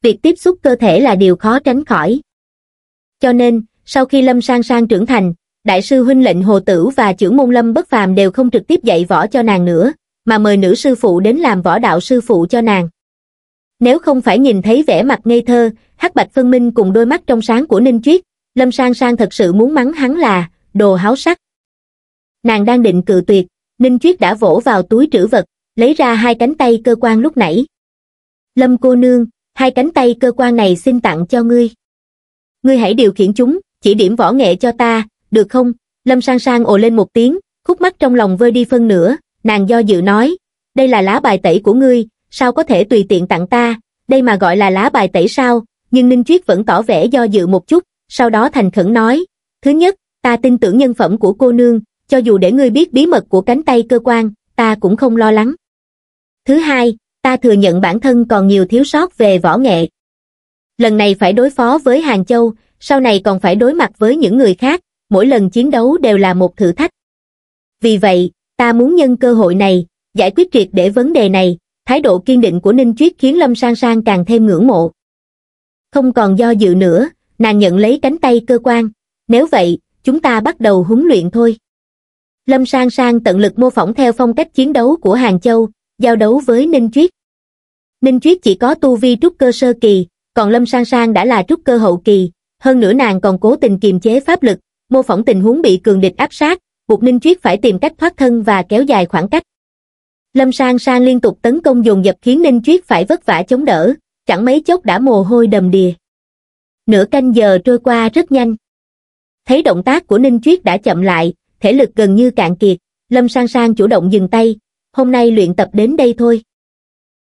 S1: Việc tiếp xúc cơ thể là điều khó tránh khỏi. Cho nên, sau khi Lâm Sang Sang trưởng thành, Đại sư huynh lệnh Hồ Tử và trưởng môn Lâm Bất Phàm đều không trực tiếp dạy võ cho nàng nữa, mà mời nữ sư phụ đến làm võ đạo sư phụ cho nàng. Nếu không phải nhìn thấy vẻ mặt ngây thơ, hắc bạch phân minh cùng đôi mắt trong sáng của Ninh Chuyết, Lâm Sang Sang thật sự muốn mắng hắn là đồ háo sắc. Nàng đang định cự tuyệt, Ninh Chuyết đã vỗ vào túi trữ vật, lấy ra hai cánh tay cơ quan lúc nãy. Lâm cô nương, hai cánh tay cơ quan này xin tặng cho ngươi. Ngươi hãy điều khiển chúng, chỉ điểm võ nghệ cho ta, được không? Lâm sang sang ồ lên một tiếng, khúc mắt trong lòng vơi đi phân nửa, nàng do dự nói, đây là lá bài tẩy của ngươi, sao có thể tùy tiện tặng ta, đây mà gọi là lá bài tẩy sao, nhưng Ninh Chuyết vẫn tỏ vẻ do dự một chút, sau đó thành khẩn nói, thứ nhất, ta tin tưởng nhân phẩm của cô nương, cho dù để ngươi biết bí mật của cánh tay cơ quan, ta cũng không lo lắng. Thứ hai, ta thừa nhận bản thân còn nhiều thiếu sót về võ nghệ. Lần này phải đối phó với Hàng Châu, sau này còn phải đối mặt với những người khác, mỗi lần chiến đấu đều là một thử thách. Vì vậy, ta muốn nhân cơ hội này, giải quyết triệt để vấn đề này, thái độ kiên định của Ninh Chuyết khiến Lâm Sang Sang càng thêm ngưỡng mộ. Không còn do dự nữa, nàng nhận lấy cánh tay cơ quan, nếu vậy, chúng ta bắt đầu huấn luyện thôi. Lâm Sang Sang tận lực mô phỏng theo phong cách chiến đấu của Hàng Châu, giao đấu với Ninh Triết. Ninh Triết chỉ có tu vi trúc cơ sơ kỳ, còn Lâm Sang Sang đã là trúc cơ hậu kỳ, hơn nữa nàng còn cố tình kiềm chế pháp lực, mô phỏng tình huống bị cường địch áp sát, buộc Ninh Triết phải tìm cách thoát thân và kéo dài khoảng cách. Lâm Sang Sang liên tục tấn công dồn dập khiến Ninh Triết phải vất vả chống đỡ, chẳng mấy chốc đã mồ hôi đầm đìa. Nửa canh giờ trôi qua rất nhanh thấy động tác của ninh chuyết đã chậm lại thể lực gần như cạn kiệt lâm sang sang chủ động dừng tay hôm nay luyện tập đến đây thôi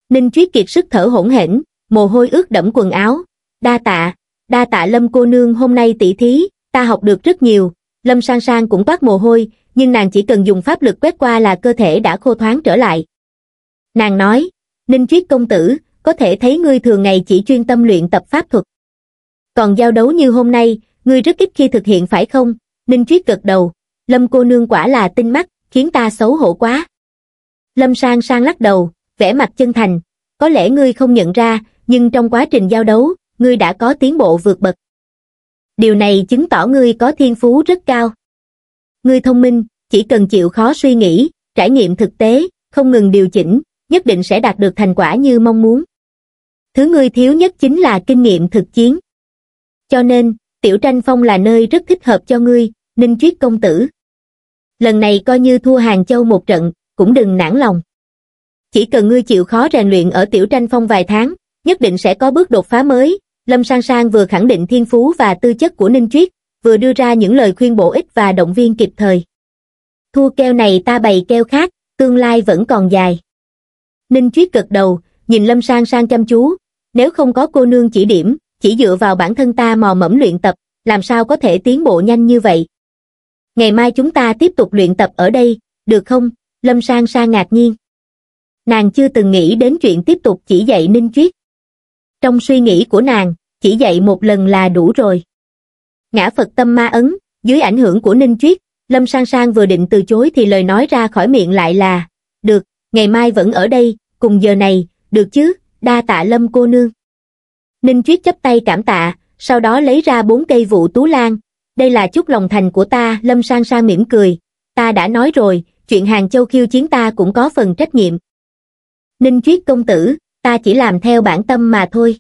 S1: ninh chuyết kiệt sức thở hỗn hển mồ hôi ướt đẫm quần áo đa tạ đa tạ lâm cô nương hôm nay tỷ thí ta học được rất nhiều lâm sang sang cũng toát mồ hôi nhưng nàng chỉ cần dùng pháp lực quét qua là cơ thể đã khô thoáng trở lại nàng nói ninh chuyết công tử có thể thấy ngươi thường ngày chỉ chuyên tâm luyện tập pháp thuật còn giao đấu như hôm nay ngươi rất ít khi thực hiện phải không? Ninh triết gật đầu, Lâm cô nương quả là tinh mắt, khiến ta xấu hổ quá. Lâm sang sang lắc đầu, vẻ mặt chân thành, có lẽ ngươi không nhận ra, nhưng trong quá trình giao đấu, ngươi đã có tiến bộ vượt bậc. Điều này chứng tỏ ngươi có thiên phú rất cao. Ngươi thông minh, chỉ cần chịu khó suy nghĩ, trải nghiệm thực tế, không ngừng điều chỉnh, nhất định sẽ đạt được thành quả như mong muốn. Thứ ngươi thiếu nhất chính là kinh nghiệm thực chiến. Cho nên, tiểu tranh phong là nơi rất thích hợp cho ngươi, ninh triết công tử. Lần này coi như thua Hàng Châu một trận, cũng đừng nản lòng. Chỉ cần ngươi chịu khó rèn luyện ở tiểu tranh phong vài tháng, nhất định sẽ có bước đột phá mới. Lâm Sang Sang vừa khẳng định thiên phú và tư chất của Ninh Triết, vừa đưa ra những lời khuyên bổ ích và động viên kịp thời. Thua keo này ta bày keo khác, tương lai vẫn còn dài. Ninh Triết gật đầu, nhìn Lâm Sang Sang chăm chú, nếu không có cô nương chỉ điểm, chỉ dựa vào bản thân ta mò mẫm luyện tập, làm sao có thể tiến bộ nhanh như vậy. Ngày mai chúng ta tiếp tục luyện tập ở đây, được không? Lâm Sang Sa ngạc nhiên. Nàng chưa từng nghĩ đến chuyện tiếp tục chỉ dạy Ninh triết Trong suy nghĩ của nàng, chỉ dạy một lần là đủ rồi. Ngã Phật tâm ma ấn, dưới ảnh hưởng của Ninh triết Lâm Sang Sang vừa định từ chối thì lời nói ra khỏi miệng lại là Được, ngày mai vẫn ở đây, cùng giờ này, được chứ, đa tạ Lâm cô nương. Ninh Chuyết chấp tay cảm tạ, sau đó lấy ra bốn cây vụ tú lan. Đây là chút lòng thành của ta, Lâm Sang Sang mỉm cười. Ta đã nói rồi, chuyện Hàng Châu khiêu chiến ta cũng có phần trách nhiệm. Ninh Chuyết công tử, ta chỉ làm theo bản tâm mà thôi.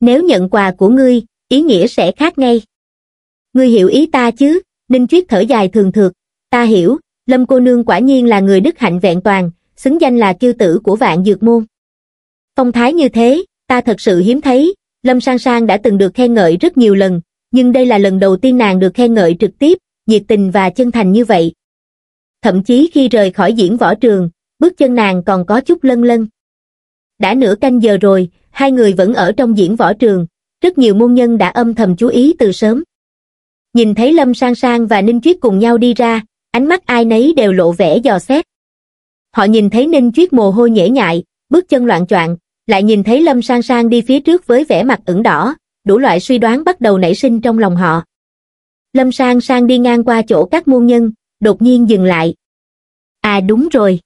S1: Nếu nhận quà của ngươi, ý nghĩa sẽ khác ngay. Ngươi hiểu ý ta chứ, Ninh Chuyết thở dài thường thượt. Ta hiểu, Lâm cô nương quả nhiên là người đức hạnh vẹn toàn, xứng danh là kiêu tử của vạn dược môn. Phong thái như thế, ta thật sự hiếm thấy, Lâm Sang Sang đã từng được khen ngợi rất nhiều lần, nhưng đây là lần đầu tiên nàng được khen ngợi trực tiếp, nhiệt tình và chân thành như vậy. Thậm chí khi rời khỏi diễn võ trường, bước chân nàng còn có chút lân lân. Đã nửa canh giờ rồi, hai người vẫn ở trong diễn võ trường, rất nhiều môn nhân đã âm thầm chú ý từ sớm. Nhìn thấy Lâm Sang Sang và Ninh Chuyết cùng nhau đi ra, ánh mắt ai nấy đều lộ vẻ dò xét. Họ nhìn thấy Ninh Chuyết mồ hôi nhễ nhại, bước chân loạn choạng, lại nhìn thấy Lâm Sang Sang đi phía trước với vẻ mặt ửng đỏ, đủ loại suy đoán bắt đầu nảy sinh trong lòng họ. Lâm Sang Sang đi ngang qua chỗ các muôn nhân, đột nhiên dừng lại. À đúng rồi.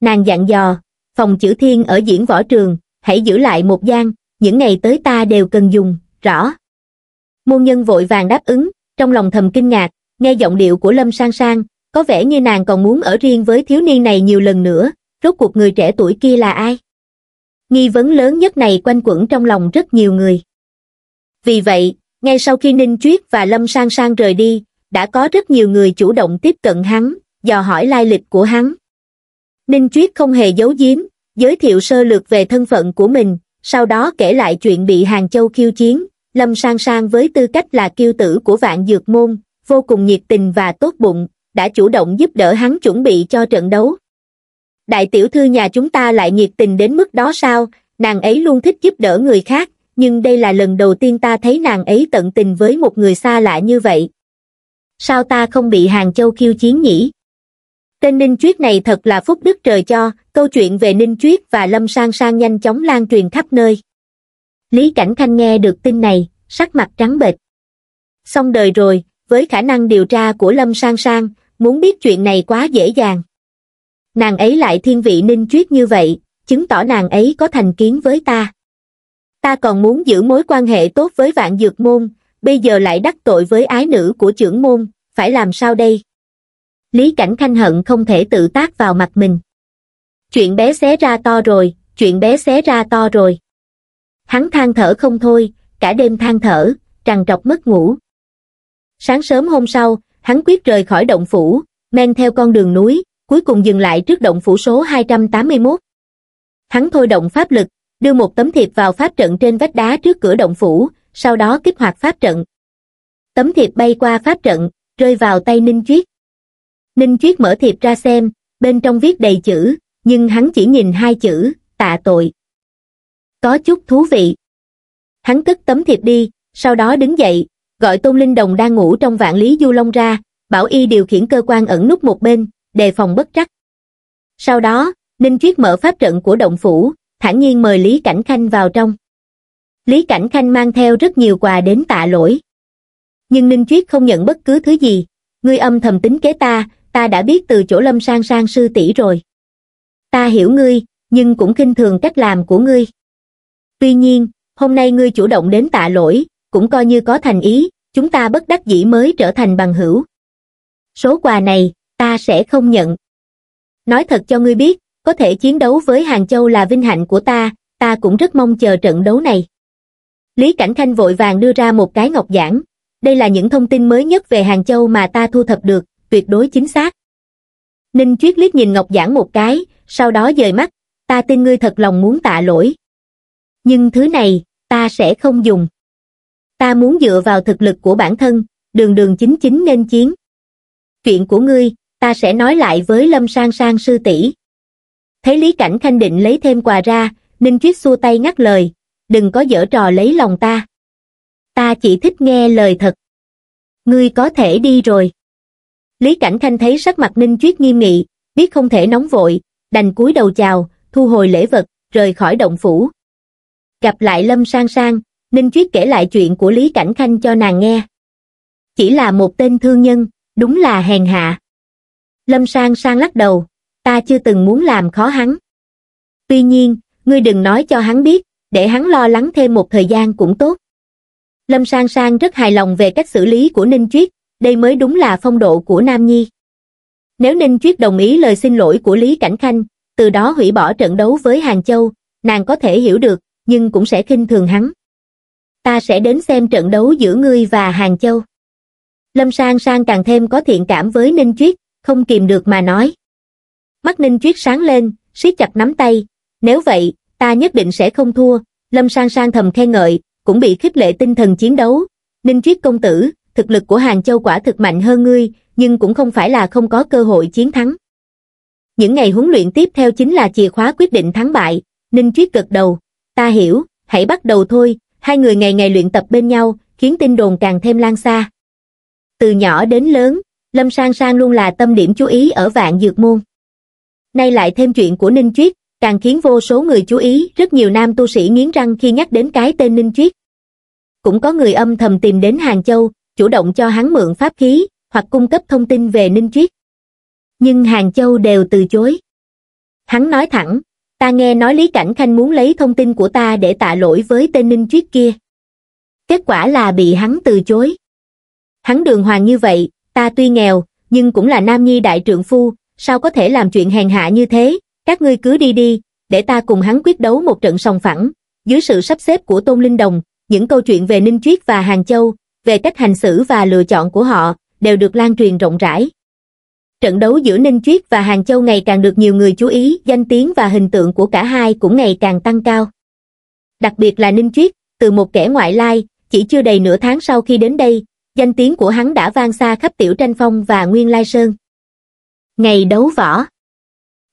S1: Nàng dặn dò, phòng chữ thiên ở diễn võ trường, hãy giữ lại một gian, những ngày tới ta đều cần dùng, rõ. Môn nhân vội vàng đáp ứng, trong lòng thầm kinh ngạc, nghe giọng điệu của Lâm Sang Sang, có vẻ như nàng còn muốn ở riêng với thiếu niên này nhiều lần nữa, rốt cuộc người trẻ tuổi kia là ai? nghi vấn lớn nhất này quanh quẩn trong lòng rất nhiều người vì vậy ngay sau khi ninh chuyết và lâm sang sang rời đi đã có rất nhiều người chủ động tiếp cận hắn dò hỏi lai lịch của hắn ninh chuyết không hề giấu giếm giới thiệu sơ lược về thân phận của mình sau đó kể lại chuyện bị hàng châu khiêu chiến lâm sang sang với tư cách là kiêu tử của vạn dược môn vô cùng nhiệt tình và tốt bụng đã chủ động giúp đỡ hắn chuẩn bị cho trận đấu đại tiểu thư nhà chúng ta lại nhiệt tình đến mức đó sao nàng ấy luôn thích giúp đỡ người khác nhưng đây là lần đầu tiên ta thấy nàng ấy tận tình với một người xa lạ như vậy sao ta không bị hàng châu khiêu chiến nhỉ tên ninh chuyết này thật là phúc đức trời cho câu chuyện về ninh chuyết và lâm sang sang nhanh chóng lan truyền khắp nơi lý cảnh Thanh nghe được tin này sắc mặt trắng bệch xong đời rồi với khả năng điều tra của lâm sang sang muốn biết chuyện này quá dễ dàng nàng ấy lại thiên vị ninh chuyết như vậy, chứng tỏ nàng ấy có thành kiến với ta. Ta còn muốn giữ mối quan hệ tốt với vạn dược môn, bây giờ lại đắc tội với ái nữ của trưởng môn, phải làm sao đây? Lý Cảnh Khanh hận không thể tự tác vào mặt mình. Chuyện bé xé ra to rồi, chuyện bé xé ra to rồi. Hắn than thở không thôi, cả đêm than thở, trằn trọc mất ngủ. Sáng sớm hôm sau, hắn quyết rời khỏi động phủ, men theo con đường núi, cuối cùng dừng lại trước động phủ số 281. Hắn thôi động pháp lực, đưa một tấm thiệp vào pháp trận trên vách đá trước cửa động phủ, sau đó kích hoạt pháp trận. Tấm thiệp bay qua pháp trận, rơi vào tay Ninh Chuyết. Ninh Chuyết mở thiệp ra xem, bên trong viết đầy chữ, nhưng hắn chỉ nhìn hai chữ, tạ tội. Có chút thú vị. Hắn cất tấm thiệp đi, sau đó đứng dậy, gọi Tôn Linh Đồng đang ngủ trong vạn lý du long ra, bảo y điều khiển cơ quan ẩn nút một bên, đề phòng bất trắc. Sau đó, Ninh Triết mở pháp trận của động phủ, thản nhiên mời Lý Cảnh Khanh vào trong. Lý Cảnh Khanh mang theo rất nhiều quà đến tạ lỗi. Nhưng Ninh Triết không nhận bất cứ thứ gì, ngươi âm thầm tính kế ta, ta đã biết từ chỗ lâm sang sang sư tỷ rồi. Ta hiểu ngươi, nhưng cũng kinh thường cách làm của ngươi. Tuy nhiên, hôm nay ngươi chủ động đến tạ lỗi, cũng coi như có thành ý, chúng ta bất đắc dĩ mới trở thành bằng hữu. Số quà này, ta sẽ không nhận. Nói thật cho ngươi biết, có thể chiến đấu với Hàng Châu là vinh hạnh của ta, ta cũng rất mong chờ trận đấu này. Lý Cảnh Khanh vội vàng đưa ra một cái ngọc giảng, đây là những thông tin mới nhất về Hàng Châu mà ta thu thập được, tuyệt đối chính xác. Ninh Chuyết liếc nhìn ngọc giảng một cái, sau đó dời mắt, ta tin ngươi thật lòng muốn tạ lỗi. Nhưng thứ này, ta sẽ không dùng. Ta muốn dựa vào thực lực của bản thân, đường đường chính chính nên chiến. Chuyện của ngươi, ta sẽ nói lại với Lâm Sang Sang sư tỷ. Thấy Lý Cảnh Khanh định lấy thêm quà ra, Ninh Chuyết xua tay ngắt lời, đừng có dở trò lấy lòng ta. Ta chỉ thích nghe lời thật. Ngươi có thể đi rồi. Lý Cảnh Khanh thấy sắc mặt Ninh Chuyết nghiêm nghị, biết không thể nóng vội, đành cúi đầu chào, thu hồi lễ vật, rời khỏi động phủ. Gặp lại Lâm Sang Sang, Ninh Chuyết kể lại chuyện của Lý Cảnh Khanh cho nàng nghe. Chỉ là một tên thương nhân, đúng là hèn hạ. Lâm Sang sang lắc đầu, ta chưa từng muốn làm khó hắn. Tuy nhiên, ngươi đừng nói cho hắn biết, để hắn lo lắng thêm một thời gian cũng tốt. Lâm Sang Sang rất hài lòng về cách xử lý của Ninh Chuyết, đây mới đúng là phong độ của Nam Nhi. Nếu Ninh Chuyết đồng ý lời xin lỗi của Lý Cảnh Khanh, từ đó hủy bỏ trận đấu với Hàng Châu, nàng có thể hiểu được, nhưng cũng sẽ khinh thường hắn. Ta sẽ đến xem trận đấu giữa ngươi và Hàng Châu. Lâm Sang Sang càng thêm có thiện cảm với Ninh Chuyết, không kìm được mà nói. Mắt Ninh Chuyết sáng lên, siết chặt nắm tay, nếu vậy, ta nhất định sẽ không thua, Lâm Sang Sang thầm khen ngợi, cũng bị khích lệ tinh thần chiến đấu. Ninh Chuyết công tử, thực lực của Hàng Châu quả thực mạnh hơn ngươi, nhưng cũng không phải là không có cơ hội chiến thắng. Những ngày huấn luyện tiếp theo chính là chìa khóa quyết định thắng bại, Ninh Chuyết gật đầu, ta hiểu, hãy bắt đầu thôi, hai người ngày ngày luyện tập bên nhau, khiến tin đồn càng thêm lan xa. Từ nhỏ đến lớn, lâm sang sang luôn là tâm điểm chú ý ở vạn dược môn nay lại thêm chuyện của ninh chuyết càng khiến vô số người chú ý rất nhiều nam tu sĩ nghiến răng khi nhắc đến cái tên ninh chuyết cũng có người âm thầm tìm đến hàng châu chủ động cho hắn mượn pháp khí hoặc cung cấp thông tin về ninh chuyết nhưng hàng châu đều từ chối hắn nói thẳng ta nghe nói lý cảnh khanh muốn lấy thông tin của ta để tạ lỗi với tên ninh chuyết kia kết quả là bị hắn từ chối hắn đường hoàng như vậy ta tuy nghèo, nhưng cũng là nam nhi đại trượng phu, sao có thể làm chuyện hèn hạ như thế, các ngươi cứ đi đi, để ta cùng hắn quyết đấu một trận sòng phẳng. Dưới sự sắp xếp của Tôn Linh Đồng, những câu chuyện về Ninh Chuyết và Hàng Châu, về cách hành xử và lựa chọn của họ, đều được lan truyền rộng rãi. Trận đấu giữa Ninh Chuyết và Hàng Châu ngày càng được nhiều người chú ý, danh tiếng và hình tượng của cả hai cũng ngày càng tăng cao. Đặc biệt là Ninh Chuyết, từ một kẻ ngoại lai, chỉ chưa đầy nửa tháng sau khi đến đây, danh tiếng của hắn đã vang xa khắp tiểu tranh phong và nguyên lai sơn. Ngày đấu võ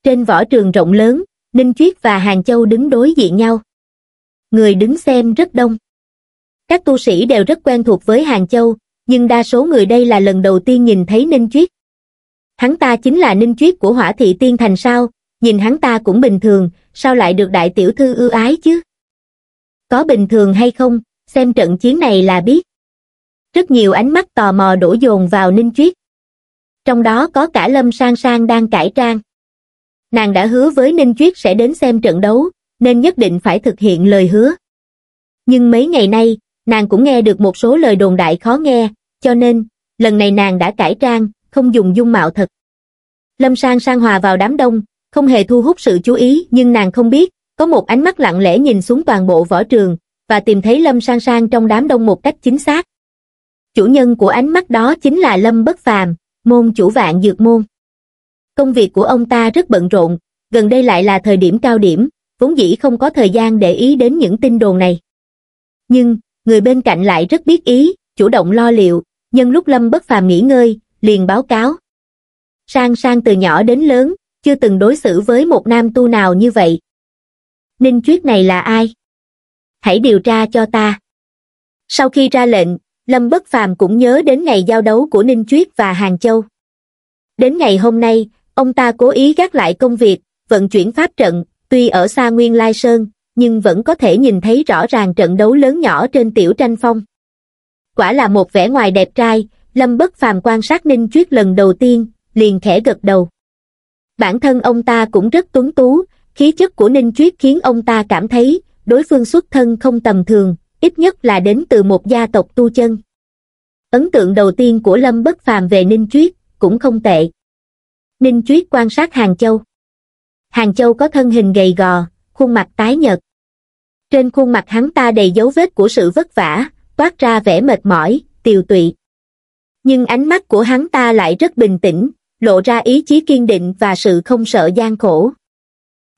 S1: Trên võ trường rộng lớn, Ninh Chuyết và Hàng Châu đứng đối diện nhau. Người đứng xem rất đông. Các tu sĩ đều rất quen thuộc với Hàng Châu, nhưng đa số người đây là lần đầu tiên nhìn thấy Ninh Chuyết. Hắn ta chính là Ninh Chuyết của Hỏa Thị Tiên Thành sao, nhìn hắn ta cũng bình thường, sao lại được đại tiểu thư ưu ái chứ? Có bình thường hay không, xem trận chiến này là biết rất nhiều ánh mắt tò mò đổ dồn vào ninh chuyết trong đó có cả lâm sang sang đang cải trang nàng đã hứa với ninh chuyết sẽ đến xem trận đấu nên nhất định phải thực hiện lời hứa nhưng mấy ngày nay nàng cũng nghe được một số lời đồn đại khó nghe cho nên lần này nàng đã cải trang không dùng dung mạo thật lâm sang sang hòa vào đám đông không hề thu hút sự chú ý nhưng nàng không biết có một ánh mắt lặng lẽ nhìn xuống toàn bộ võ trường và tìm thấy lâm sang sang trong đám đông một cách chính xác chủ nhân của ánh mắt đó chính là lâm bất phàm môn chủ vạn dược môn công việc của ông ta rất bận rộn gần đây lại là thời điểm cao điểm vốn dĩ không có thời gian để ý đến những tin đồn này nhưng người bên cạnh lại rất biết ý chủ động lo liệu nhân lúc lâm bất phàm nghỉ ngơi liền báo cáo sang sang từ nhỏ đến lớn chưa từng đối xử với một nam tu nào như vậy ninh chuyết này là ai hãy điều tra cho ta sau khi ra lệnh lâm bất phàm cũng nhớ đến ngày giao đấu của ninh tuyết và hàng châu đến ngày hôm nay ông ta cố ý gác lại công việc vận chuyển pháp trận tuy ở xa nguyên lai sơn nhưng vẫn có thể nhìn thấy rõ ràng trận đấu lớn nhỏ trên tiểu tranh phong quả là một vẻ ngoài đẹp trai lâm bất phàm quan sát ninh tuyết lần đầu tiên liền khẽ gật đầu bản thân ông ta cũng rất tuấn tú khí chất của ninh tuyết khiến ông ta cảm thấy đối phương xuất thân không tầm thường ít nhất là đến từ một gia tộc tu chân. Ấn tượng đầu tiên của Lâm Bất Phàm về Ninh Chuyết cũng không tệ. Ninh Chuyết quan sát Hàng Châu. Hàng Châu có thân hình gầy gò, khuôn mặt tái nhợt. Trên khuôn mặt hắn ta đầy dấu vết của sự vất vả, toát ra vẻ mệt mỏi, tiều tụy. Nhưng ánh mắt của hắn ta lại rất bình tĩnh, lộ ra ý chí kiên định và sự không sợ gian khổ.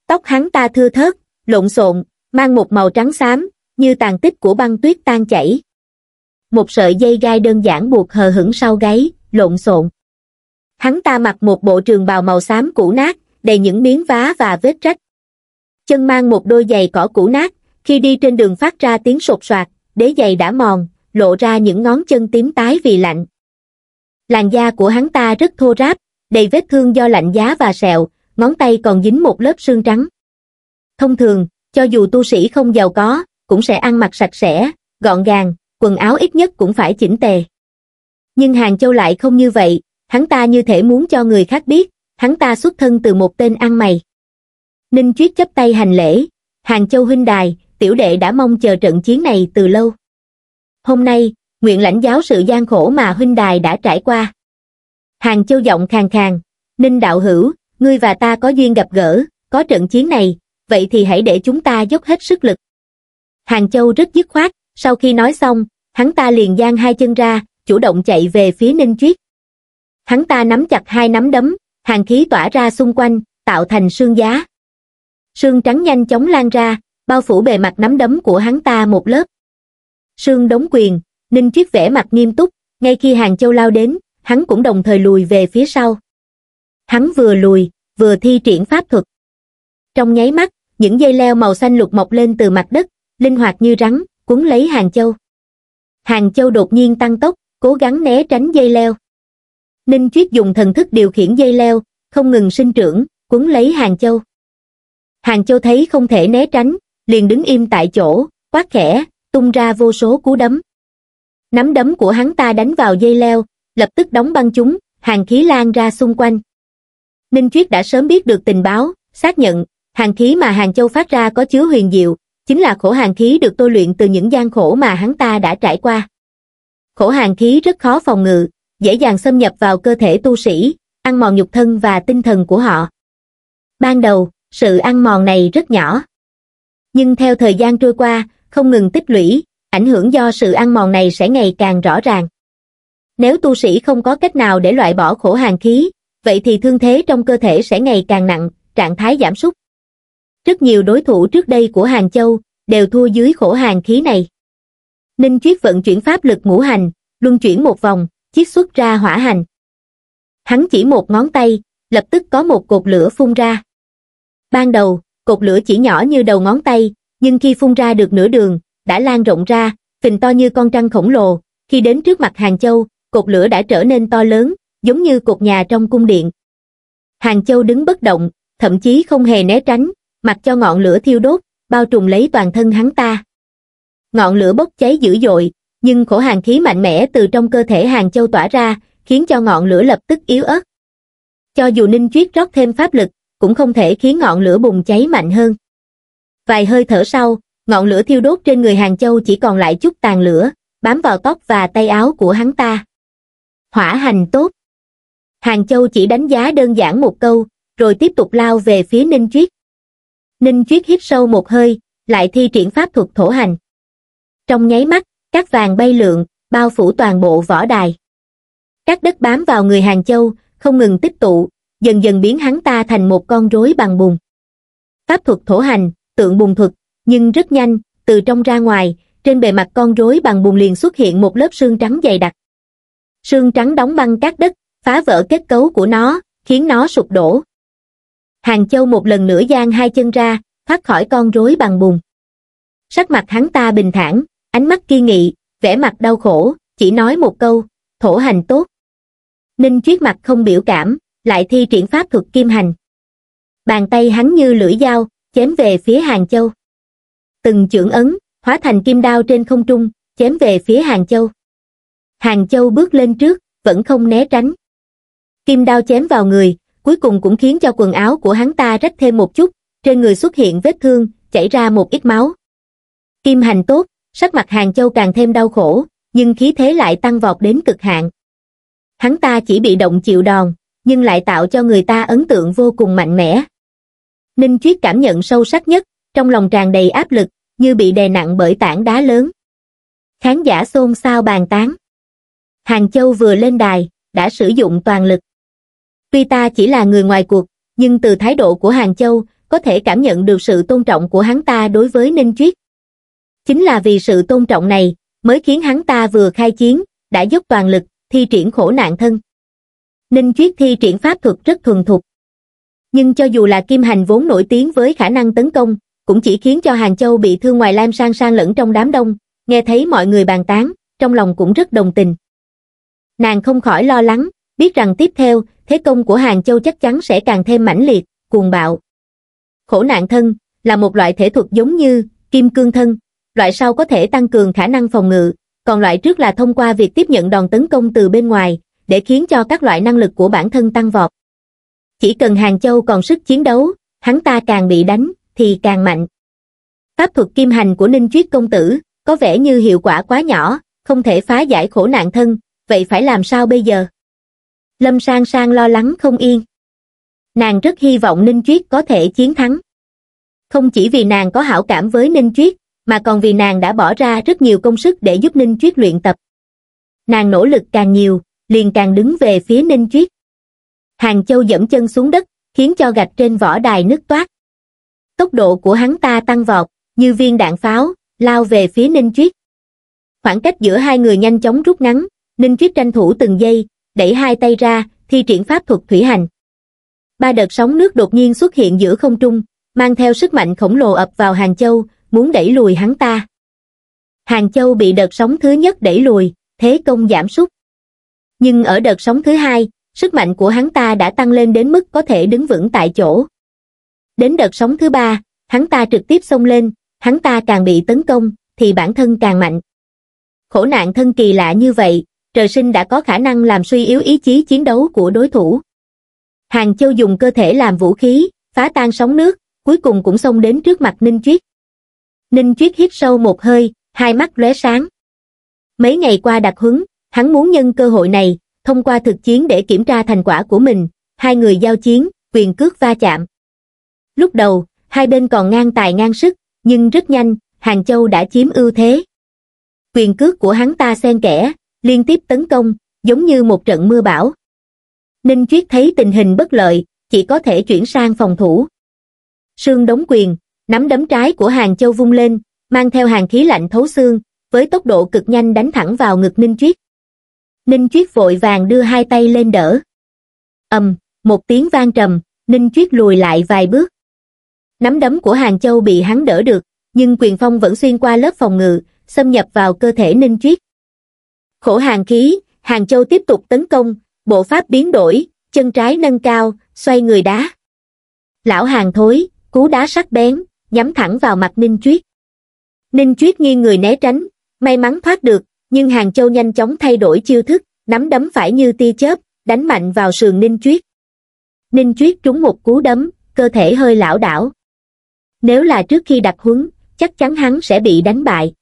S1: Tóc hắn ta thưa thớt, lộn xộn, mang một màu trắng xám, như tàn tích của băng tuyết tan chảy một sợi dây gai đơn giản buộc hờ hững sau gáy lộn xộn hắn ta mặc một bộ trường bào màu xám cũ nát đầy những miếng vá và vết rách chân mang một đôi giày cỏ cũ nát khi đi trên đường phát ra tiếng sột soạt đế giày đã mòn lộ ra những ngón chân tím tái vì lạnh làn da của hắn ta rất thô ráp đầy vết thương do lạnh giá và sẹo ngón tay còn dính một lớp xương trắng thông thường cho dù tu sĩ không giàu có cũng sẽ ăn mặc sạch sẽ, gọn gàng, quần áo ít nhất cũng phải chỉnh tề. Nhưng Hàng Châu lại không như vậy, hắn ta như thể muốn cho người khác biết, hắn ta xuất thân từ một tên ăn mày. Ninh Chuyết chấp tay hành lễ, Hàng Châu huynh đài, tiểu đệ đã mong chờ trận chiến này từ lâu. Hôm nay, nguyện lãnh giáo sự gian khổ mà huynh đài đã trải qua. Hàng Châu giọng khàn khàn, Ninh đạo hữu, ngươi và ta có duyên gặp gỡ, có trận chiến này, vậy thì hãy để chúng ta dốc hết sức lực. Hàng Châu rất dứt khoát, sau khi nói xong, hắn ta liền giang hai chân ra, chủ động chạy về phía Ninh Triết. Hắn ta nắm chặt hai nắm đấm, hàng khí tỏa ra xung quanh, tạo thành sương giá. Sương trắng nhanh chóng lan ra, bao phủ bề mặt nắm đấm của hắn ta một lớp. Sương đóng quyền, Ninh Triết vẻ mặt nghiêm túc, ngay khi Hàng Châu lao đến, hắn cũng đồng thời lùi về phía sau. Hắn vừa lùi, vừa thi triển pháp thuật. Trong nháy mắt, những dây leo màu xanh lục mọc lên từ mặt đất, linh hoạt như rắn cuốn lấy hàng châu hàng châu đột nhiên tăng tốc cố gắng né tránh dây leo ninh chuyết dùng thần thức điều khiển dây leo không ngừng sinh trưởng cuốn lấy hàng châu hàng châu thấy không thể né tránh liền đứng im tại chỗ quát khẽ tung ra vô số cú đấm nắm đấm của hắn ta đánh vào dây leo lập tức đóng băng chúng hàng khí lan ra xung quanh ninh chuyết đã sớm biết được tình báo xác nhận hàng khí mà hàng châu phát ra có chứa huyền diệu chính là khổ hàng khí được tôi luyện từ những gian khổ mà hắn ta đã trải qua khổ hàng khí rất khó phòng ngự dễ dàng xâm nhập vào cơ thể tu sĩ ăn mòn nhục thân và tinh thần của họ ban đầu sự ăn mòn này rất nhỏ nhưng theo thời gian trôi qua không ngừng tích lũy ảnh hưởng do sự ăn mòn này sẽ ngày càng rõ ràng nếu tu sĩ không có cách nào để loại bỏ khổ hàng khí vậy thì thương thế trong cơ thể sẽ ngày càng nặng trạng thái giảm sút rất nhiều đối thủ trước đây của Hàng Châu đều thua dưới khổ hàng khí này. Ninh Chuyết vận chuyển pháp lực ngũ hành, luân chuyển một vòng, chiết xuất ra hỏa hành. Hắn chỉ một ngón tay, lập tức có một cột lửa phun ra. Ban đầu, cột lửa chỉ nhỏ như đầu ngón tay, nhưng khi phun ra được nửa đường, đã lan rộng ra, phình to như con trăng khổng lồ. Khi đến trước mặt Hàng Châu, cột lửa đã trở nên to lớn, giống như cột nhà trong cung điện. Hàng Châu đứng bất động, thậm chí không hề né tránh, mặc cho ngọn lửa thiêu đốt, bao trùm lấy toàn thân hắn ta. Ngọn lửa bốc cháy dữ dội, nhưng khổ hàng khí mạnh mẽ từ trong cơ thể hàng châu tỏa ra, khiến cho ngọn lửa lập tức yếu ớt. Cho dù Ninh Chuyết rót thêm pháp lực, cũng không thể khiến ngọn lửa bùng cháy mạnh hơn. Vài hơi thở sau, ngọn lửa thiêu đốt trên người hàng châu chỉ còn lại chút tàn lửa, bám vào tóc và tay áo của hắn ta. Hỏa hành tốt. Hàng châu chỉ đánh giá đơn giản một câu, rồi tiếp tục lao về phía Ninh Chuyết. Ninh Chuyết hít sâu một hơi, lại thi triển pháp thuật thổ hành. Trong nháy mắt, các vàng bay lượn, bao phủ toàn bộ võ đài. Các đất bám vào người Hàng Châu, không ngừng tích tụ, dần dần biến hắn ta thành một con rối bằng bùn. Pháp thuật thổ hành, tượng bùn thuật, nhưng rất nhanh, từ trong ra ngoài, trên bề mặt con rối bằng bùn liền xuất hiện một lớp xương trắng dày đặc. Sương trắng đóng băng các đất, phá vỡ kết cấu của nó, khiến nó sụp đổ hàng châu một lần nữa giang hai chân ra thoát khỏi con rối bằng bùn sắc mặt hắn ta bình thản ánh mắt kiên nghị vẻ mặt đau khổ chỉ nói một câu thổ hành tốt ninh Triết mặt không biểu cảm lại thi triển pháp thuật kim hành bàn tay hắn như lưỡi dao chém về phía hàng châu từng chưởng ấn hóa thành kim đao trên không trung chém về phía hàng châu hàng châu bước lên trước vẫn không né tránh kim đao chém vào người cuối cùng cũng khiến cho quần áo của hắn ta rách thêm một chút, trên người xuất hiện vết thương, chảy ra một ít máu. Kim hành tốt, sắc mặt Hàng Châu càng thêm đau khổ, nhưng khí thế lại tăng vọt đến cực hạn. Hắn ta chỉ bị động chịu đòn, nhưng lại tạo cho người ta ấn tượng vô cùng mạnh mẽ. Ninh Chuyết cảm nhận sâu sắc nhất, trong lòng tràn đầy áp lực, như bị đè nặng bởi tảng đá lớn. Khán giả xôn xao bàn tán. Hàng Châu vừa lên đài, đã sử dụng toàn lực tuy ta chỉ là người ngoài cuộc nhưng từ thái độ của hàng châu có thể cảm nhận được sự tôn trọng của hắn ta đối với ninh chuyết chính là vì sự tôn trọng này mới khiến hắn ta vừa khai chiến đã dốc toàn lực thi triển khổ nạn thân ninh chuyết thi triển pháp thuật rất thuần thục nhưng cho dù là kim hành vốn nổi tiếng với khả năng tấn công cũng chỉ khiến cho hàng châu bị thương ngoài lam sang sang lẫn trong đám đông nghe thấy mọi người bàn tán trong lòng cũng rất đồng tình nàng không khỏi lo lắng biết rằng tiếp theo, thế công của Hàng Châu chắc chắn sẽ càng thêm mãnh liệt, cuồng bạo. Khổ nạn thân là một loại thể thuật giống như kim cương thân, loại sau có thể tăng cường khả năng phòng ngự, còn loại trước là thông qua việc tiếp nhận đòn tấn công từ bên ngoài, để khiến cho các loại năng lực của bản thân tăng vọt. Chỉ cần Hàng Châu còn sức chiến đấu, hắn ta càng bị đánh, thì càng mạnh. Pháp thuật kim hành của Ninh triết Công Tử có vẻ như hiệu quả quá nhỏ, không thể phá giải khổ nạn thân, vậy phải làm sao bây giờ? lâm sang sang lo lắng không yên nàng rất hy vọng ninh Triết có thể chiến thắng không chỉ vì nàng có hảo cảm với ninh Triết mà còn vì nàng đã bỏ ra rất nhiều công sức để giúp ninh Triết luyện tập nàng nỗ lực càng nhiều liền càng đứng về phía ninh Triết. hàng châu dẫm chân xuống đất khiến cho gạch trên vỏ đài nứt toát tốc độ của hắn ta tăng vọt như viên đạn pháo lao về phía ninh Triết. khoảng cách giữa hai người nhanh chóng rút ngắn ninh Triết tranh thủ từng giây đẩy hai tay ra, thi triển pháp thuật thủy hành. Ba đợt sóng nước đột nhiên xuất hiện giữa không trung, mang theo sức mạnh khổng lồ ập vào Hàng Châu, muốn đẩy lùi hắn ta. Hàng Châu bị đợt sóng thứ nhất đẩy lùi, thế công giảm sút. Nhưng ở đợt sóng thứ hai, sức mạnh của hắn ta đã tăng lên đến mức có thể đứng vững tại chỗ. Đến đợt sóng thứ ba, hắn ta trực tiếp xông lên, hắn ta càng bị tấn công, thì bản thân càng mạnh. Khổ nạn thân kỳ lạ như vậy, trời sinh đã có khả năng làm suy yếu ý chí chiến đấu của đối thủ. Hàng Châu dùng cơ thể làm vũ khí, phá tan sóng nước, cuối cùng cũng xông đến trước mặt Ninh Triết. Ninh Triết hít sâu một hơi, hai mắt lóe sáng. Mấy ngày qua đặc huấn, hắn muốn nhân cơ hội này, thông qua thực chiến để kiểm tra thành quả của mình, hai người giao chiến, quyền cước va chạm. Lúc đầu, hai bên còn ngang tài ngang sức, nhưng rất nhanh, Hàng Châu đã chiếm ưu thế. Quyền cước của hắn ta xen kẽ, liên tiếp tấn công, giống như một trận mưa bão. Ninh Chuyết thấy tình hình bất lợi, chỉ có thể chuyển sang phòng thủ. Sương đóng quyền, nắm đấm trái của Hàng Châu vung lên, mang theo hàng khí lạnh thấu xương, với tốc độ cực nhanh đánh thẳng vào ngực Ninh Chuyết. Ninh Chuyết vội vàng đưa hai tay lên đỡ. ầm, một tiếng vang trầm, Ninh Chuyết lùi lại vài bước. Nắm đấm của Hàng Châu bị hắn đỡ được, nhưng quyền phong vẫn xuyên qua lớp phòng ngự, xâm nhập vào cơ thể Ninh Chuyết khổ hàng khí hàng châu tiếp tục tấn công bộ pháp biến đổi chân trái nâng cao xoay người đá lão hàng thối cú đá sắc bén nhắm thẳng vào mặt ninh chuyết ninh chuyết nghiêng người né tránh may mắn thoát được nhưng hàng châu nhanh chóng thay đổi chiêu thức nắm đấm phải như tia chớp đánh mạnh vào sườn ninh chuyết ninh chuyết trúng một cú đấm cơ thể hơi lảo đảo nếu là trước khi đặt huấn chắc chắn hắn sẽ bị đánh bại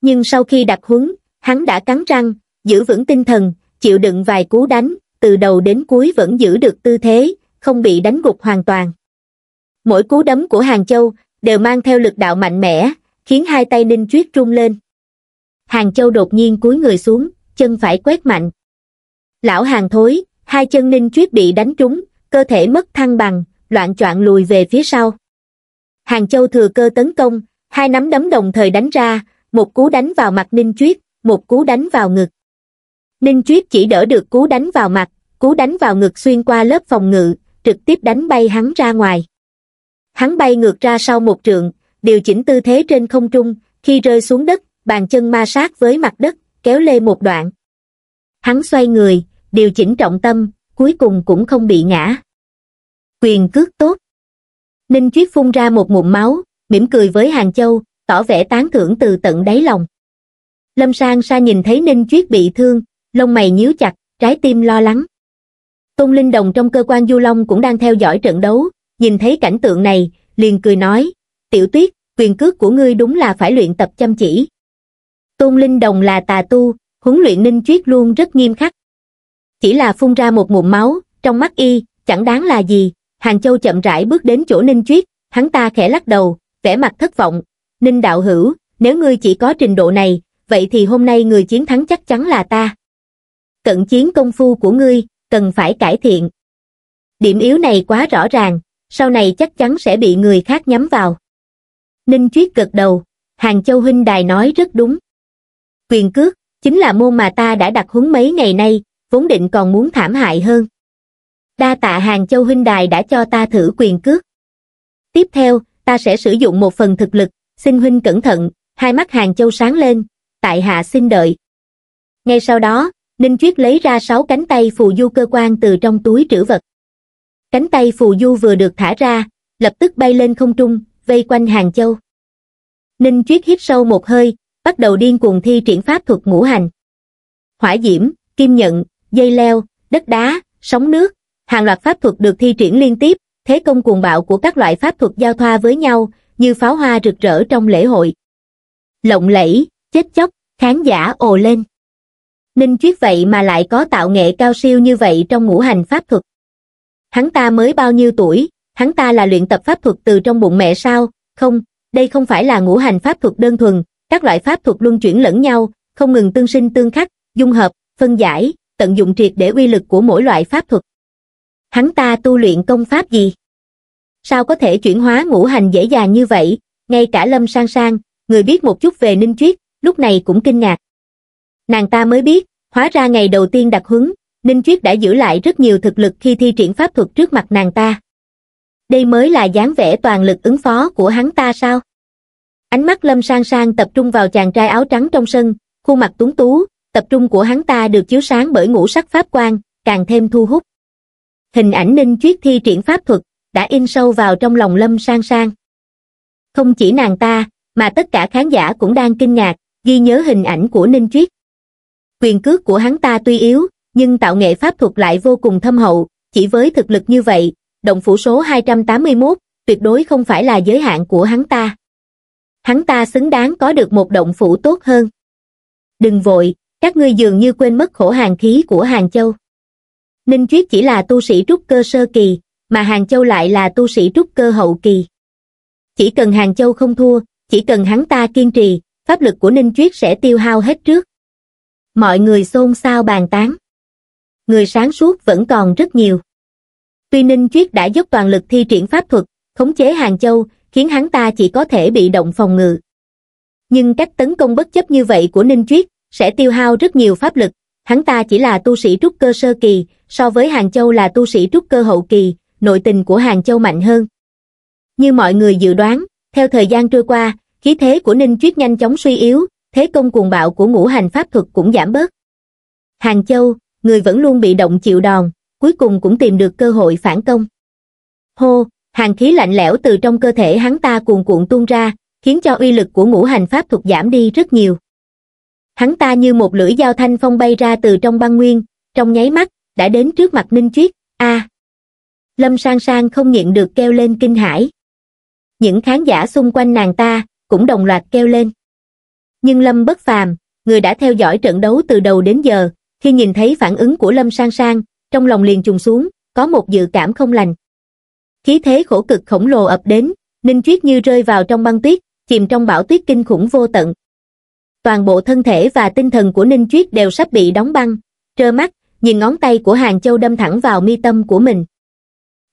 S1: nhưng sau khi đặt huấn hắn đã cắn răng, giữ vững tinh thần, chịu đựng vài cú đánh, từ đầu đến cuối vẫn giữ được tư thế, không bị đánh gục hoàn toàn. Mỗi cú đấm của Hàng Châu đều mang theo lực đạo mạnh mẽ, khiến hai tay Ninh Chuyết rung lên. Hàng Châu đột nhiên cúi người xuống, chân phải quét mạnh. Lão Hàng thối, hai chân Ninh Chuyết bị đánh trúng, cơ thể mất thăng bằng, loạn choạng lùi về phía sau. Hàng Châu thừa cơ tấn công, hai nắm đấm đồng thời đánh ra, một cú đánh vào mặt Ninh Chuyết, một cú đánh vào ngực. Ninh Chuyết chỉ đỡ được cú đánh vào mặt, cú đánh vào ngực xuyên qua lớp phòng ngự, trực tiếp đánh bay hắn ra ngoài. Hắn bay ngược ra sau một trượng, điều chỉnh tư thế trên không trung, khi rơi xuống đất, bàn chân ma sát với mặt đất, kéo lê một đoạn. Hắn xoay người, điều chỉnh trọng tâm, cuối cùng cũng không bị ngã. Quyền cước tốt. Ninh Chuyết phun ra một mụn máu, mỉm cười với Hàng Châu, tỏ vẻ tán thưởng từ tận đáy lòng. Lâm Sang Sa nhìn thấy Ninh Chuyết bị thương, lông mày nhíu chặt, trái tim lo lắng. Tôn Linh Đồng trong cơ quan Du Long cũng đang theo dõi trận đấu, nhìn thấy cảnh tượng này, liền cười nói, tiểu tuyết, quyền cước của ngươi đúng là phải luyện tập chăm chỉ. Tôn Linh Đồng là tà tu, huấn luyện Ninh Chuyết luôn rất nghiêm khắc. Chỉ là phun ra một mụn máu, trong mắt y, chẳng đáng là gì, Hàng Châu chậm rãi bước đến chỗ Ninh Chuyết, hắn ta khẽ lắc đầu, vẻ mặt thất vọng. Ninh Đạo Hữu, nếu ngươi chỉ có trình độ này, vậy thì hôm nay người chiến thắng chắc chắn là ta. Cận chiến công phu của ngươi, cần phải cải thiện. Điểm yếu này quá rõ ràng, sau này chắc chắn sẽ bị người khác nhắm vào. Ninh Chuyết gật đầu, Hàng Châu Huynh Đài nói rất đúng. Quyền cước, chính là môn mà ta đã đặt huấn mấy ngày nay, vốn định còn muốn thảm hại hơn. Đa tạ Hàng Châu Huynh Đài đã cho ta thử quyền cước. Tiếp theo, ta sẽ sử dụng một phần thực lực, xin Huynh cẩn thận, hai mắt Hàng Châu sáng lên, tại hạ xin đợi. Ngay sau đó, Ninh Chuyết lấy ra sáu cánh tay phù du cơ quan từ trong túi trữ vật. Cánh tay phù du vừa được thả ra, lập tức bay lên không trung, vây quanh Hàng Châu. Ninh Chuyết hít sâu một hơi, bắt đầu điên cuồng thi triển pháp thuật ngũ hành. Hỏa diễm, kim nhận, dây leo, đất đá, sóng nước, hàng loạt pháp thuật được thi triển liên tiếp, thế công cuồng bạo của các loại pháp thuật giao thoa với nhau, như pháo hoa rực rỡ trong lễ hội. Lộng lẫy, chết chóc, khán giả ồ lên. Ninh Chuyết vậy mà lại có tạo nghệ cao siêu như vậy trong ngũ hành pháp thuật. Hắn ta mới bao nhiêu tuổi, hắn ta là luyện tập pháp thuật từ trong bụng mẹ sao, không, đây không phải là ngũ hành pháp thuật đơn thuần, các loại pháp thuật luân chuyển lẫn nhau, không ngừng tương sinh tương khắc, dung hợp, phân giải, tận dụng triệt để uy lực của mỗi loại pháp thuật. Hắn ta tu luyện công pháp gì? Sao có thể chuyển hóa ngũ hành dễ dàng như vậy, ngay cả Lâm Sang Sang, người biết một chút về Ninh Chuyết, lúc này cũng kinh ngạc. Nàng ta mới biết, hóa ra ngày đầu tiên đặt huấn, Ninh Chuyết đã giữ lại rất nhiều thực lực khi thi triển pháp thuật trước mặt nàng ta. Đây mới là dáng vẻ toàn lực ứng phó của hắn ta sao? Ánh mắt Lâm Sang Sang tập trung vào chàng trai áo trắng trong sân, khuôn mặt tuấn tú, tập trung của hắn ta được chiếu sáng bởi ngũ sắc pháp quang, càng thêm thu hút. Hình ảnh Ninh Chuyết thi triển pháp thuật đã in sâu vào trong lòng Lâm Sang Sang. Không chỉ nàng ta, mà tất cả khán giả cũng đang kinh ngạc, ghi nhớ hình ảnh của Ninh Triết. Quyền cước của hắn ta tuy yếu, nhưng tạo nghệ pháp thuật lại vô cùng thâm hậu, chỉ với thực lực như vậy, động phủ số 281 tuyệt đối không phải là giới hạn của hắn ta. Hắn ta xứng đáng có được một động phủ tốt hơn. Đừng vội, các ngươi dường như quên mất khổ hàng khí của Hàng Châu. Ninh Triết chỉ là tu sĩ trúc cơ sơ kỳ, mà Hàng Châu lại là tu sĩ trúc cơ hậu kỳ. Chỉ cần Hàng Châu không thua, chỉ cần hắn ta kiên trì, pháp lực của ninh chuyết sẽ tiêu hao hết trước mọi người xôn xao bàn tán người sáng suốt vẫn còn rất nhiều tuy ninh chuyết đã dốc toàn lực thi triển pháp thuật khống chế hàng châu khiến hắn ta chỉ có thể bị động phòng ngự nhưng cách tấn công bất chấp như vậy của ninh chuyết sẽ tiêu hao rất nhiều pháp lực hắn ta chỉ là tu sĩ trúc cơ sơ kỳ so với hàng châu là tu sĩ trúc cơ hậu kỳ nội tình của hàng châu mạnh hơn như mọi người dự đoán theo thời gian trôi qua khí thế của ninh chuyết nhanh chóng suy yếu thế công cuồng bạo của ngũ hành pháp thuật cũng giảm bớt hàng châu người vẫn luôn bị động chịu đòn cuối cùng cũng tìm được cơ hội phản công hô hàng khí lạnh lẽo từ trong cơ thể hắn ta cuồn cuộn tuôn ra khiến cho uy lực của ngũ hành pháp thuật giảm đi rất nhiều hắn ta như một lưỡi dao thanh phong bay ra từ trong băng nguyên trong nháy mắt đã đến trước mặt ninh chuyết a lâm sang sang không nhịn được kêu lên kinh hãi những khán giả xung quanh nàng ta cũng đồng loạt kêu lên. Nhưng Lâm bất phàm, người đã theo dõi trận đấu từ đầu đến giờ, khi nhìn thấy phản ứng của Lâm sang sang, trong lòng liền trùng xuống, có một dự cảm không lành. Khí thế khổ cực khổng lồ ập đến, Ninh Chuyết như rơi vào trong băng tuyết, chìm trong bão tuyết kinh khủng vô tận. Toàn bộ thân thể và tinh thần của Ninh Chuyết đều sắp bị đóng băng, trơ mắt, nhìn ngón tay của Hàng Châu đâm thẳng vào mi tâm của mình.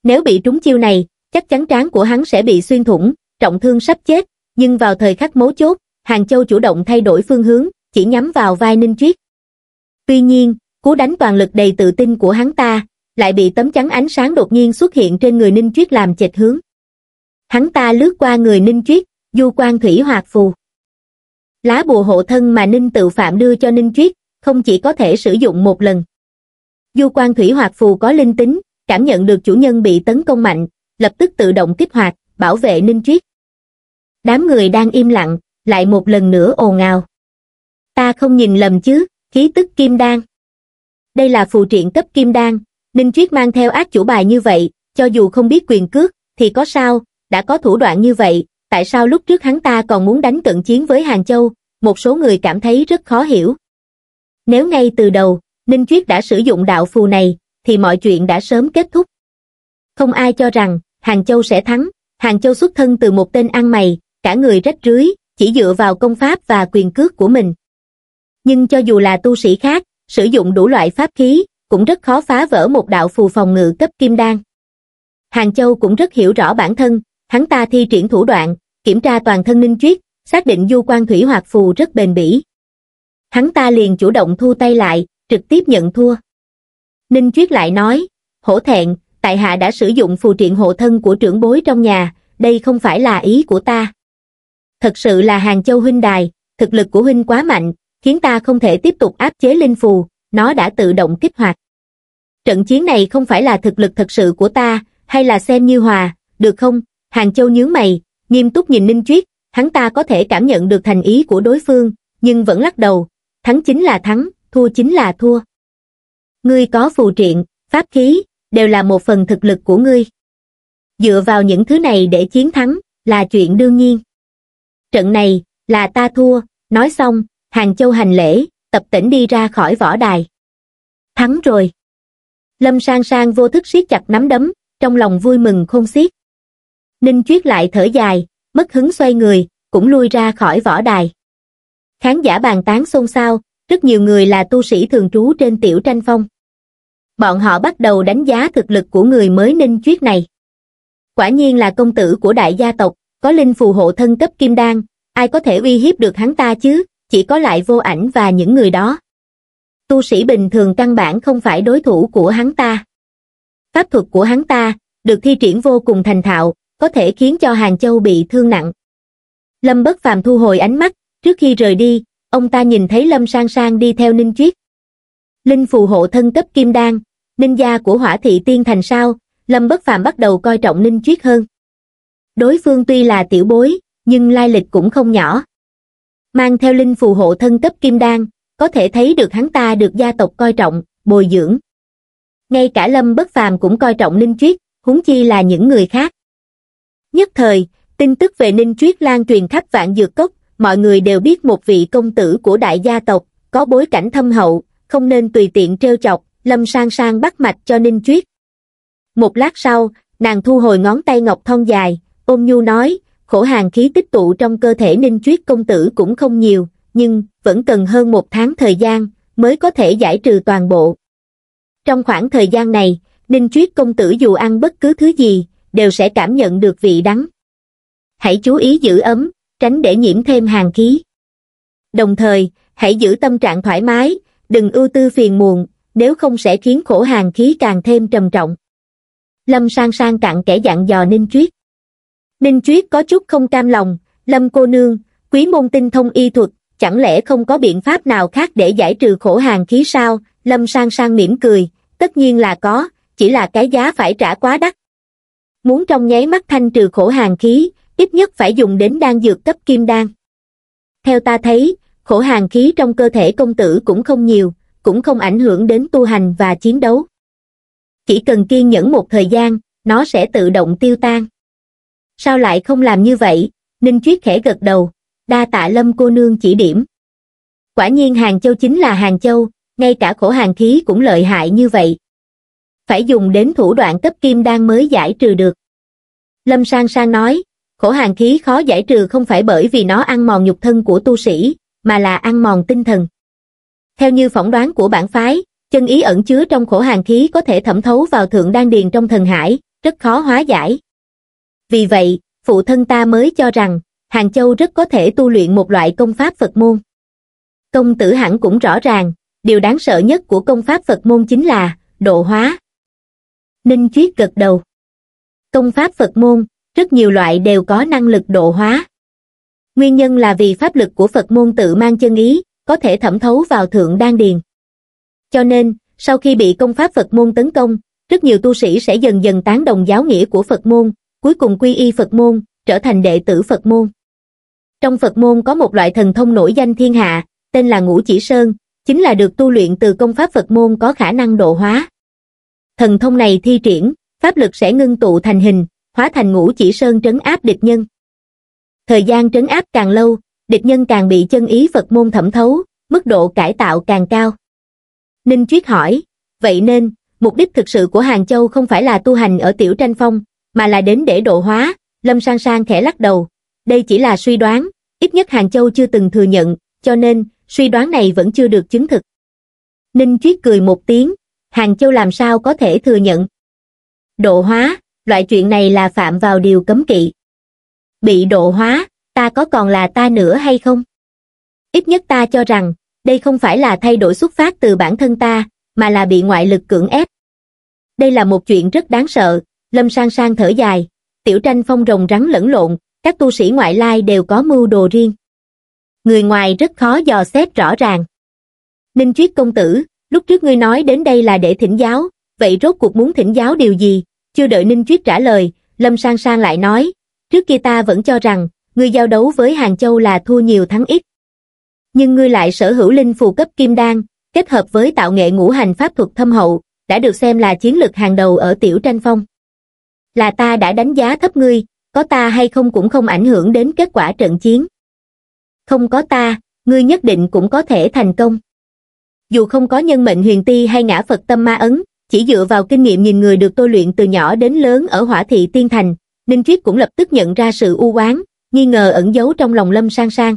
S1: Nếu bị trúng chiêu này, chắc chắn trán của hắn sẽ bị xuyên thủng, trọng thương sắp chết, nhưng vào thời khắc mấu chốt, Hàng Châu chủ động thay đổi phương hướng, chỉ nhắm vào vai Ninh Triết. Tuy nhiên, cú đánh toàn lực đầy tự tin của hắn ta, lại bị tấm chắn ánh sáng đột nhiên xuất hiện trên người Ninh Triết làm chệch hướng. Hắn ta lướt qua người Ninh Triết, du quan thủy hoạt phù. Lá bùa hộ thân mà Ninh tự phạm đưa cho Ninh Triết, không chỉ có thể sử dụng một lần. Du quan thủy hoạt phù có linh tính, cảm nhận được chủ nhân bị tấn công mạnh, lập tức tự động kích hoạt, bảo vệ Ninh Triết đám người đang im lặng lại một lần nữa ồn ào ta không nhìn lầm chứ khí tức kim đan đây là phù triện cấp kim đan ninh triết mang theo ác chủ bài như vậy cho dù không biết quyền cước thì có sao đã có thủ đoạn như vậy tại sao lúc trước hắn ta còn muốn đánh cận chiến với hàng châu một số người cảm thấy rất khó hiểu nếu ngay từ đầu ninh triết đã sử dụng đạo phù này thì mọi chuyện đã sớm kết thúc không ai cho rằng hàng châu sẽ thắng hàng châu xuất thân từ một tên ăn mày cả người rách rưới chỉ dựa vào công pháp và quyền cước của mình nhưng cho dù là tu sĩ khác sử dụng đủ loại pháp khí cũng rất khó phá vỡ một đạo phù phòng ngự cấp kim đan hàng châu cũng rất hiểu rõ bản thân hắn ta thi triển thủ đoạn kiểm tra toàn thân ninh chuyết xác định du quan thủy hoạt phù rất bền bỉ hắn ta liền chủ động thu tay lại trực tiếp nhận thua ninh chuyết lại nói hổ thẹn tại hạ đã sử dụng phù triện hộ thân của trưởng bối trong nhà đây không phải là ý của ta Thật sự là Hàng Châu huynh đài, thực lực của huynh quá mạnh, khiến ta không thể tiếp tục áp chế linh phù, nó đã tự động kích hoạt. Trận chiến này không phải là thực lực thật sự của ta, hay là xem như hòa, được không? Hàng Châu nhướng mày, nghiêm túc nhìn Ninh triết hắn ta có thể cảm nhận được thành ý của đối phương, nhưng vẫn lắc đầu, thắng chính là thắng, thua chính là thua. Ngươi có phù triện, pháp khí, đều là một phần thực lực của ngươi. Dựa vào những thứ này để chiến thắng, là chuyện đương nhiên trận này là ta thua nói xong hàng châu hành lễ tập tỉnh đi ra khỏi võ đài thắng rồi lâm sang sang vô thức siết chặt nắm đấm trong lòng vui mừng không xiết ninh chuyết lại thở dài mất hứng xoay người cũng lui ra khỏi võ đài khán giả bàn tán xôn xao rất nhiều người là tu sĩ thường trú trên tiểu tranh phong bọn họ bắt đầu đánh giá thực lực của người mới ninh chuyết này quả nhiên là công tử của đại gia tộc có linh phù hộ thân cấp kim đan, ai có thể uy hiếp được hắn ta chứ, chỉ có lại vô ảnh và những người đó. Tu sĩ bình thường căn bản không phải đối thủ của hắn ta. Pháp thuật của hắn ta, được thi triển vô cùng thành thạo, có thể khiến cho Hàng Châu bị thương nặng. Lâm Bất Phàm thu hồi ánh mắt, trước khi rời đi, ông ta nhìn thấy Lâm Sang Sang đi theo Ninh Chuyết. Linh phù hộ thân cấp kim đan, ninh gia của hỏa thị tiên thành sao, Lâm Bất Phàm bắt đầu coi trọng Ninh Chuyết hơn đối phương tuy là tiểu bối nhưng lai lịch cũng không nhỏ mang theo linh phù hộ thân cấp kim đan có thể thấy được hắn ta được gia tộc coi trọng bồi dưỡng ngay cả lâm bất phàm cũng coi trọng ninh triết húng chi là những người khác nhất thời tin tức về ninh triết lan truyền khắp vạn dược cốc mọi người đều biết một vị công tử của đại gia tộc có bối cảnh thâm hậu không nên tùy tiện treo chọc lâm sang sang bắt mạch cho ninh triết một lát sau nàng thu hồi ngón tay ngọc thon dài Ôn nhu nói khổ hàng khí tích tụ trong cơ thể ninh chuyết công tử cũng không nhiều nhưng vẫn cần hơn một tháng thời gian mới có thể giải trừ toàn bộ trong khoảng thời gian này ninh chuyết công tử dù ăn bất cứ thứ gì đều sẽ cảm nhận được vị đắng hãy chú ý giữ ấm tránh để nhiễm thêm hàng khí đồng thời hãy giữ tâm trạng thoải mái đừng ưu tư phiền muộn nếu không sẽ khiến khổ hàng khí càng thêm trầm trọng lâm sang sang cạn kẻ dặn dò ninh chuyết ninh chuyết có chút không cam lòng lâm cô nương quý môn tinh thông y thuật chẳng lẽ không có biện pháp nào khác để giải trừ khổ hàng khí sao lâm sang sang mỉm cười tất nhiên là có chỉ là cái giá phải trả quá đắt muốn trong nháy mắt thanh trừ khổ hàng khí ít nhất phải dùng đến đan dược cấp kim đan theo ta thấy khổ hàng khí trong cơ thể công tử cũng không nhiều cũng không ảnh hưởng đến tu hành và chiến đấu chỉ cần kiên nhẫn một thời gian nó sẽ tự động tiêu tan sao lại không làm như vậy? Ninh Chuyết khẽ gật đầu, đa tạ lâm cô nương chỉ điểm. Quả nhiên Hàng Châu chính là Hàng Châu, ngay cả khổ hàng khí cũng lợi hại như vậy. Phải dùng đến thủ đoạn cấp kim đan mới giải trừ được. Lâm Sang Sang nói, khổ hàng khí khó giải trừ không phải bởi vì nó ăn mòn nhục thân của tu sĩ, mà là ăn mòn tinh thần. Theo như phỏng đoán của bản phái, chân ý ẩn chứa trong khổ hàng khí có thể thẩm thấu vào thượng đan điền trong thần hải, rất khó hóa giải. Vì vậy, phụ thân ta mới cho rằng, Hàng Châu rất có thể tu luyện một loại công pháp Phật môn. Công tử hẳn cũng rõ ràng, điều đáng sợ nhất của công pháp Phật môn chính là độ hóa. Ninh Chuyết gật đầu. Công pháp Phật môn, rất nhiều loại đều có năng lực độ hóa. Nguyên nhân là vì pháp lực của Phật môn tự mang chân ý, có thể thẩm thấu vào thượng đan điền. Cho nên, sau khi bị công pháp Phật môn tấn công, rất nhiều tu sĩ sẽ dần dần tán đồng giáo nghĩa của Phật môn, cuối cùng quy y Phật môn, trở thành đệ tử Phật môn. Trong Phật môn có một loại thần thông nổi danh thiên hạ, tên là Ngũ Chỉ Sơn, chính là được tu luyện từ công pháp Phật môn có khả năng độ hóa. Thần thông này thi triển, pháp lực sẽ ngưng tụ thành hình, hóa thành Ngũ Chỉ Sơn trấn áp địch nhân. Thời gian trấn áp càng lâu, địch nhân càng bị chân ý Phật môn thẩm thấu, mức độ cải tạo càng cao. Ninh triết hỏi, vậy nên, mục đích thực sự của Hàng Châu không phải là tu hành ở Tiểu Tranh Phong, mà là đến để độ hóa, Lâm Sang Sang khẽ lắc đầu. Đây chỉ là suy đoán, ít nhất Hàng Châu chưa từng thừa nhận, cho nên, suy đoán này vẫn chưa được chứng thực. Ninh Chuyết cười một tiếng, Hàng Châu làm sao có thể thừa nhận. Độ hóa, loại chuyện này là phạm vào điều cấm kỵ. Bị độ hóa, ta có còn là ta nữa hay không? Ít nhất ta cho rằng, đây không phải là thay đổi xuất phát từ bản thân ta, mà là bị ngoại lực cưỡng ép. Đây là một chuyện rất đáng sợ, Lâm Sang Sang thở dài, tiểu tranh phong rồng rắn lẫn lộn, các tu sĩ ngoại lai đều có mưu đồ riêng. Người ngoài rất khó dò xét rõ ràng. Ninh Chuyết công tử, lúc trước ngươi nói đến đây là để thỉnh giáo, vậy rốt cuộc muốn thỉnh giáo điều gì? Chưa đợi Ninh Chuyết trả lời, Lâm Sang Sang lại nói, trước kia ta vẫn cho rằng, ngươi giao đấu với Hàng Châu là thua nhiều thắng ít. Nhưng ngươi lại sở hữu linh phù cấp kim đan, kết hợp với tạo nghệ ngũ hành pháp thuật thâm hậu, đã được xem là chiến lược hàng đầu ở tiểu tranh phong là ta đã đánh giá thấp ngươi có ta hay không cũng không ảnh hưởng đến kết quả trận chiến không có ta ngươi nhất định cũng có thể thành công dù không có nhân mệnh huyền ti hay ngã phật tâm ma ấn chỉ dựa vào kinh nghiệm nhìn người được tôi luyện từ nhỏ đến lớn ở hỏa thị tiên thành ninh triết cũng lập tức nhận ra sự u oán nghi ngờ ẩn giấu trong lòng lâm sang sang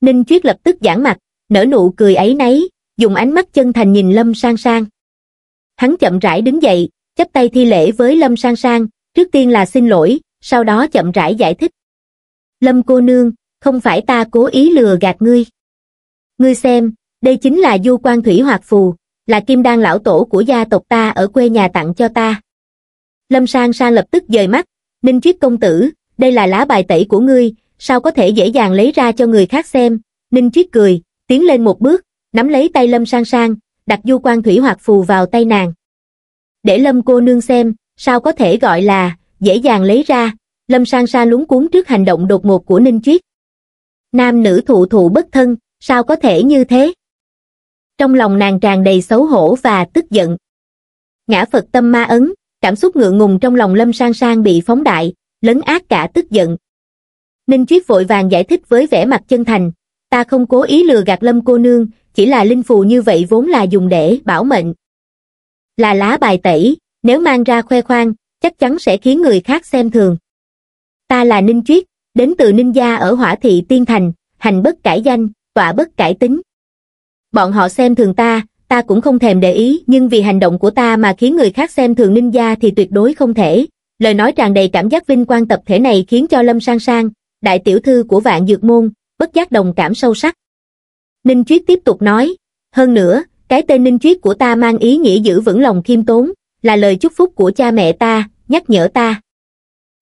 S1: ninh triết lập tức giãn mặt nở nụ cười ấy nấy dùng ánh mắt chân thành nhìn lâm sang sang hắn chậm rãi đứng dậy chấp tay thi lễ với lâm sang sang trước tiên là xin lỗi sau đó chậm rãi giải thích lâm cô nương không phải ta cố ý lừa gạt ngươi ngươi xem đây chính là du quan thủy hoạt phù là kim đan lão tổ của gia tộc ta ở quê nhà tặng cho ta lâm sang sang lập tức dời mắt ninh Chiết công tử đây là lá bài tẩy của ngươi sao có thể dễ dàng lấy ra cho người khác xem ninh Chiết cười tiến lên một bước nắm lấy tay lâm sang sang đặt du quan thủy hoạt phù vào tay nàng để Lâm cô nương xem, sao có thể gọi là, dễ dàng lấy ra, Lâm Sang Sa lúng cuốn trước hành động đột ngột của Ninh Chuyết. Nam nữ thụ thụ bất thân, sao có thể như thế? Trong lòng nàng tràn đầy xấu hổ và tức giận. Ngã Phật tâm ma ấn, cảm xúc ngượng ngùng trong lòng Lâm Sang Sang bị phóng đại, lấn ác cả tức giận. Ninh Chuyết vội vàng giải thích với vẻ mặt chân thành, ta không cố ý lừa gạt Lâm cô nương, chỉ là linh phù như vậy vốn là dùng để bảo mệnh, là lá bài tẩy, nếu mang ra khoe khoang, chắc chắn sẽ khiến người khác xem thường. Ta là Ninh Triết, đến từ Ninh Gia ở Hỏa Thị Tiên Thành, hành bất cải danh, tọa bất cải tính. Bọn họ xem thường ta, ta cũng không thèm để ý, nhưng vì hành động của ta mà khiến người khác xem thường Ninh Gia thì tuyệt đối không thể. Lời nói tràn đầy cảm giác vinh quang tập thể này khiến cho Lâm Sang Sang, đại tiểu thư của vạn dược môn, bất giác đồng cảm sâu sắc. Ninh Triết tiếp tục nói, hơn nữa, cái tên ninh triết của ta mang ý nghĩa giữ vững lòng khiêm tốn là lời chúc phúc của cha mẹ ta nhắc nhở ta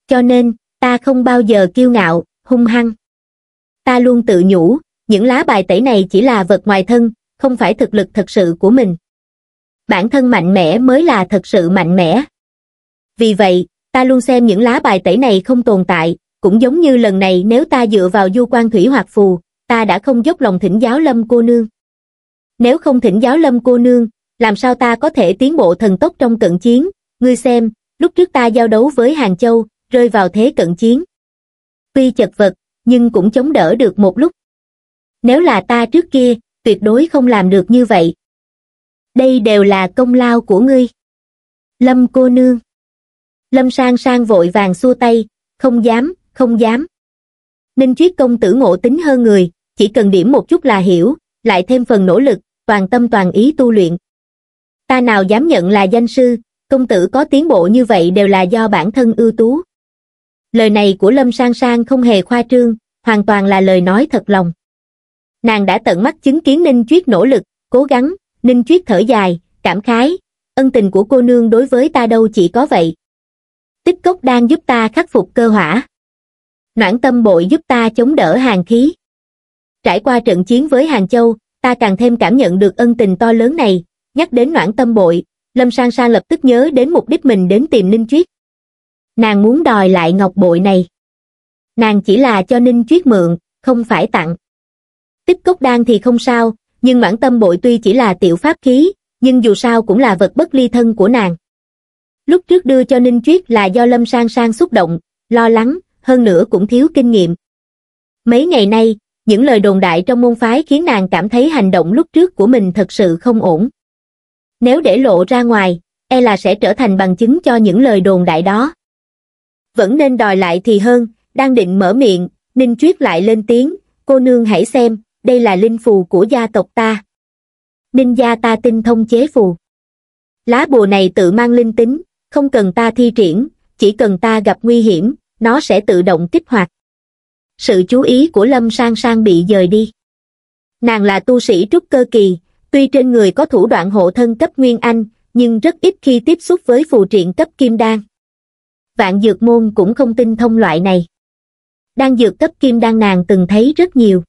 S1: cho nên ta không bao giờ kiêu ngạo hung hăng ta luôn tự nhủ những lá bài tẩy này chỉ là vật ngoài thân không phải thực lực thật sự của mình bản thân mạnh mẽ mới là thật sự mạnh mẽ vì vậy ta luôn xem những lá bài tẩy này không tồn tại cũng giống như lần này nếu ta dựa vào du quan thủy hoặc phù ta đã không dốc lòng thỉnh giáo lâm cô nương nếu không thỉnh giáo lâm cô nương, làm sao ta có thể tiến bộ thần tốc trong cận chiến? Ngươi xem, lúc trước ta giao đấu với Hàng Châu, rơi vào thế cận chiến. Tuy chật vật, nhưng cũng chống đỡ được một lúc. Nếu là ta trước kia, tuyệt đối không làm được như vậy. Đây đều là công lao của ngươi. Lâm cô nương. Lâm sang sang vội vàng xua tay, không dám, không dám. Ninh Triết công tử ngộ tính hơn người, chỉ cần điểm một chút là hiểu, lại thêm phần nỗ lực, toàn tâm toàn ý tu luyện. Ta nào dám nhận là danh sư, công tử có tiến bộ như vậy đều là do bản thân ưu tú. Lời này của Lâm Sang Sang không hề khoa trương, hoàn toàn là lời nói thật lòng. Nàng đã tận mắt chứng kiến Ninh Chuyết nỗ lực, cố gắng, Ninh Chuyết thở dài, cảm khái, ân tình của cô nương đối với ta đâu chỉ có vậy. Tích cốc đang giúp ta khắc phục cơ hỏa. Noãn tâm bội giúp ta chống đỡ hàng khí. Trải qua trận chiến với Hàng Châu, ta càng thêm cảm nhận được ân tình to lớn này, nhắc đến noãn tâm bội, Lâm Sang Sang lập tức nhớ đến mục đích mình đến tìm Ninh Triết. Nàng muốn đòi lại ngọc bội này. Nàng chỉ là cho Ninh Triết mượn, không phải tặng. Tích cốc đan thì không sao, nhưng mãn tâm bội tuy chỉ là tiểu pháp khí, nhưng dù sao cũng là vật bất ly thân của nàng. Lúc trước đưa cho Ninh Triết là do Lâm Sang Sang xúc động, lo lắng, hơn nữa cũng thiếu kinh nghiệm. Mấy ngày nay, những lời đồn đại trong môn phái khiến nàng cảm thấy hành động lúc trước của mình thật sự không ổn. Nếu để lộ ra ngoài, e là sẽ trở thành bằng chứng cho những lời đồn đại đó. Vẫn nên đòi lại thì hơn, đang định mở miệng, Ninh Chuyết lại lên tiếng, cô nương hãy xem, đây là linh phù của gia tộc ta. Ninh gia ta tinh thông chế phù. Lá bùa này tự mang linh tính, không cần ta thi triển, chỉ cần ta gặp nguy hiểm, nó sẽ tự động kích hoạt sự chú ý của lâm sang sang bị dời đi nàng là tu sĩ trúc cơ kỳ tuy trên người có thủ đoạn hộ thân cấp nguyên anh nhưng rất ít khi tiếp xúc với phù triện cấp kim đan vạn dược môn cũng không tin thông loại này đan dược cấp kim đan nàng từng thấy rất nhiều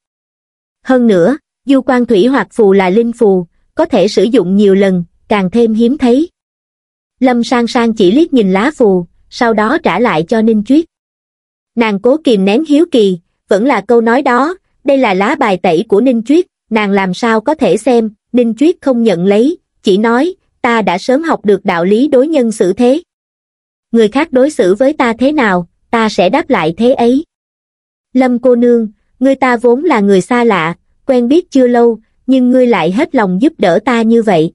S1: hơn nữa du quan thủy hoặc phù là linh phù có thể sử dụng nhiều lần càng thêm hiếm thấy lâm sang sang chỉ liếc nhìn lá phù sau đó trả lại cho ninh chuyết nàng cố kìm nén hiếu kỳ vẫn là câu nói đó đây là lá bài tẩy của ninh chuyết nàng làm sao có thể xem ninh chuyết không nhận lấy chỉ nói ta đã sớm học được đạo lý đối nhân xử thế người khác đối xử với ta thế nào ta sẽ đáp lại thế ấy lâm cô nương ngươi ta vốn là người xa lạ quen biết chưa lâu nhưng ngươi lại hết lòng giúp đỡ ta như vậy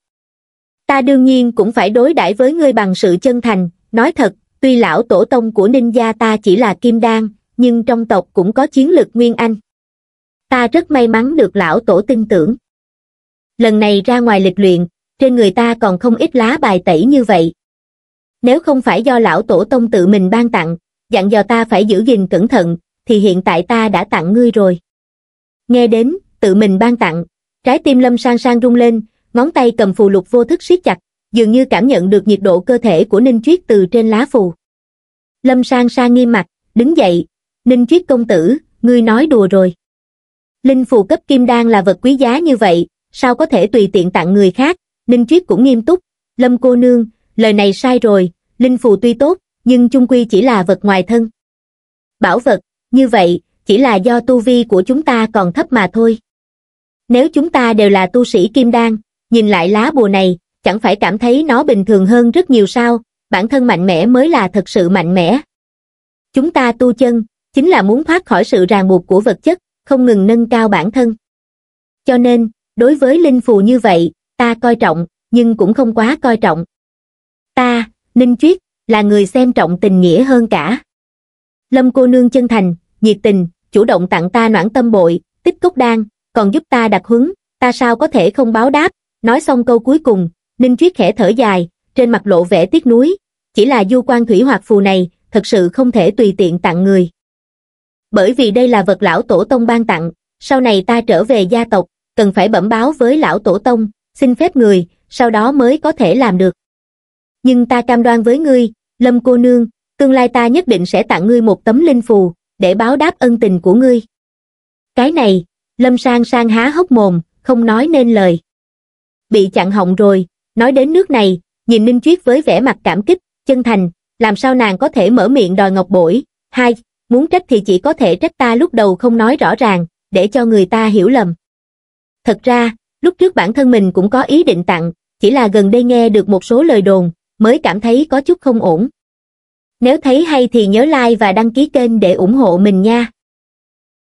S1: ta đương nhiên cũng phải đối đãi với ngươi bằng sự chân thành nói thật tuy lão tổ tông của ninh gia ta chỉ là kim đan nhưng trong tộc cũng có chiến lực nguyên anh ta rất may mắn được lão tổ tin tưởng lần này ra ngoài lịch luyện trên người ta còn không ít lá bài tẩy như vậy nếu không phải do lão tổ tông tự mình ban tặng dặn dò ta phải giữ gìn cẩn thận thì hiện tại ta đã tặng ngươi rồi nghe đến tự mình ban tặng trái tim lâm sang sang rung lên ngón tay cầm phù lục vô thức siết chặt dường như cảm nhận được nhiệt độ cơ thể của Ninh Triết từ trên lá phù. Lâm Sang Sa nghiêm mặt, đứng dậy, Ninh Triết công tử, ngươi nói đùa rồi. Linh phù cấp kim đan là vật quý giá như vậy, sao có thể tùy tiện tặng người khác, Ninh Triết cũng nghiêm túc, Lâm cô nương, lời này sai rồi, Linh phù tuy tốt, nhưng chung quy chỉ là vật ngoài thân. Bảo vật, như vậy, chỉ là do tu vi của chúng ta còn thấp mà thôi. Nếu chúng ta đều là tu sĩ kim đan, nhìn lại lá bùa này, chẳng phải cảm thấy nó bình thường hơn rất nhiều sao, bản thân mạnh mẽ mới là thật sự mạnh mẽ. Chúng ta tu chân, chính là muốn thoát khỏi sự ràng buộc của vật chất, không ngừng nâng cao bản thân. Cho nên, đối với linh phù như vậy, ta coi trọng, nhưng cũng không quá coi trọng. Ta, Ninh Chuyết, là người xem trọng tình nghĩa hơn cả. Lâm cô nương chân thành, nhiệt tình, chủ động tặng ta noãn tâm bội, tích cốc đan, còn giúp ta đặt huấn, ta sao có thể không báo đáp, nói xong câu cuối cùng, Ninh Triết khẽ thở dài, trên mặt lộ vẻ tiếc nuối, chỉ là du quan thủy hoạt phù này, thật sự không thể tùy tiện tặng người. Bởi vì đây là vật lão tổ tông ban tặng, sau này ta trở về gia tộc, cần phải bẩm báo với lão tổ tông, xin phép người, sau đó mới có thể làm được. Nhưng ta cam đoan với ngươi, Lâm cô nương, tương lai ta nhất định sẽ tặng ngươi một tấm linh phù, để báo đáp ân tình của ngươi. Cái này, Lâm sang sang há hốc mồm, không nói nên lời. Bị chặn họng rồi, Nói đến nước này, nhìn Ninh triết với vẻ mặt cảm kích, chân thành, làm sao nàng có thể mở miệng đòi ngọc bổi. Hai, muốn trách thì chỉ có thể trách ta lúc đầu không nói rõ ràng, để cho người ta hiểu lầm. Thật ra, lúc trước bản thân mình cũng có ý định tặng, chỉ là gần đây nghe được một số lời đồn, mới cảm thấy có chút không ổn. Nếu thấy hay thì nhớ like và đăng ký kênh để ủng hộ mình nha.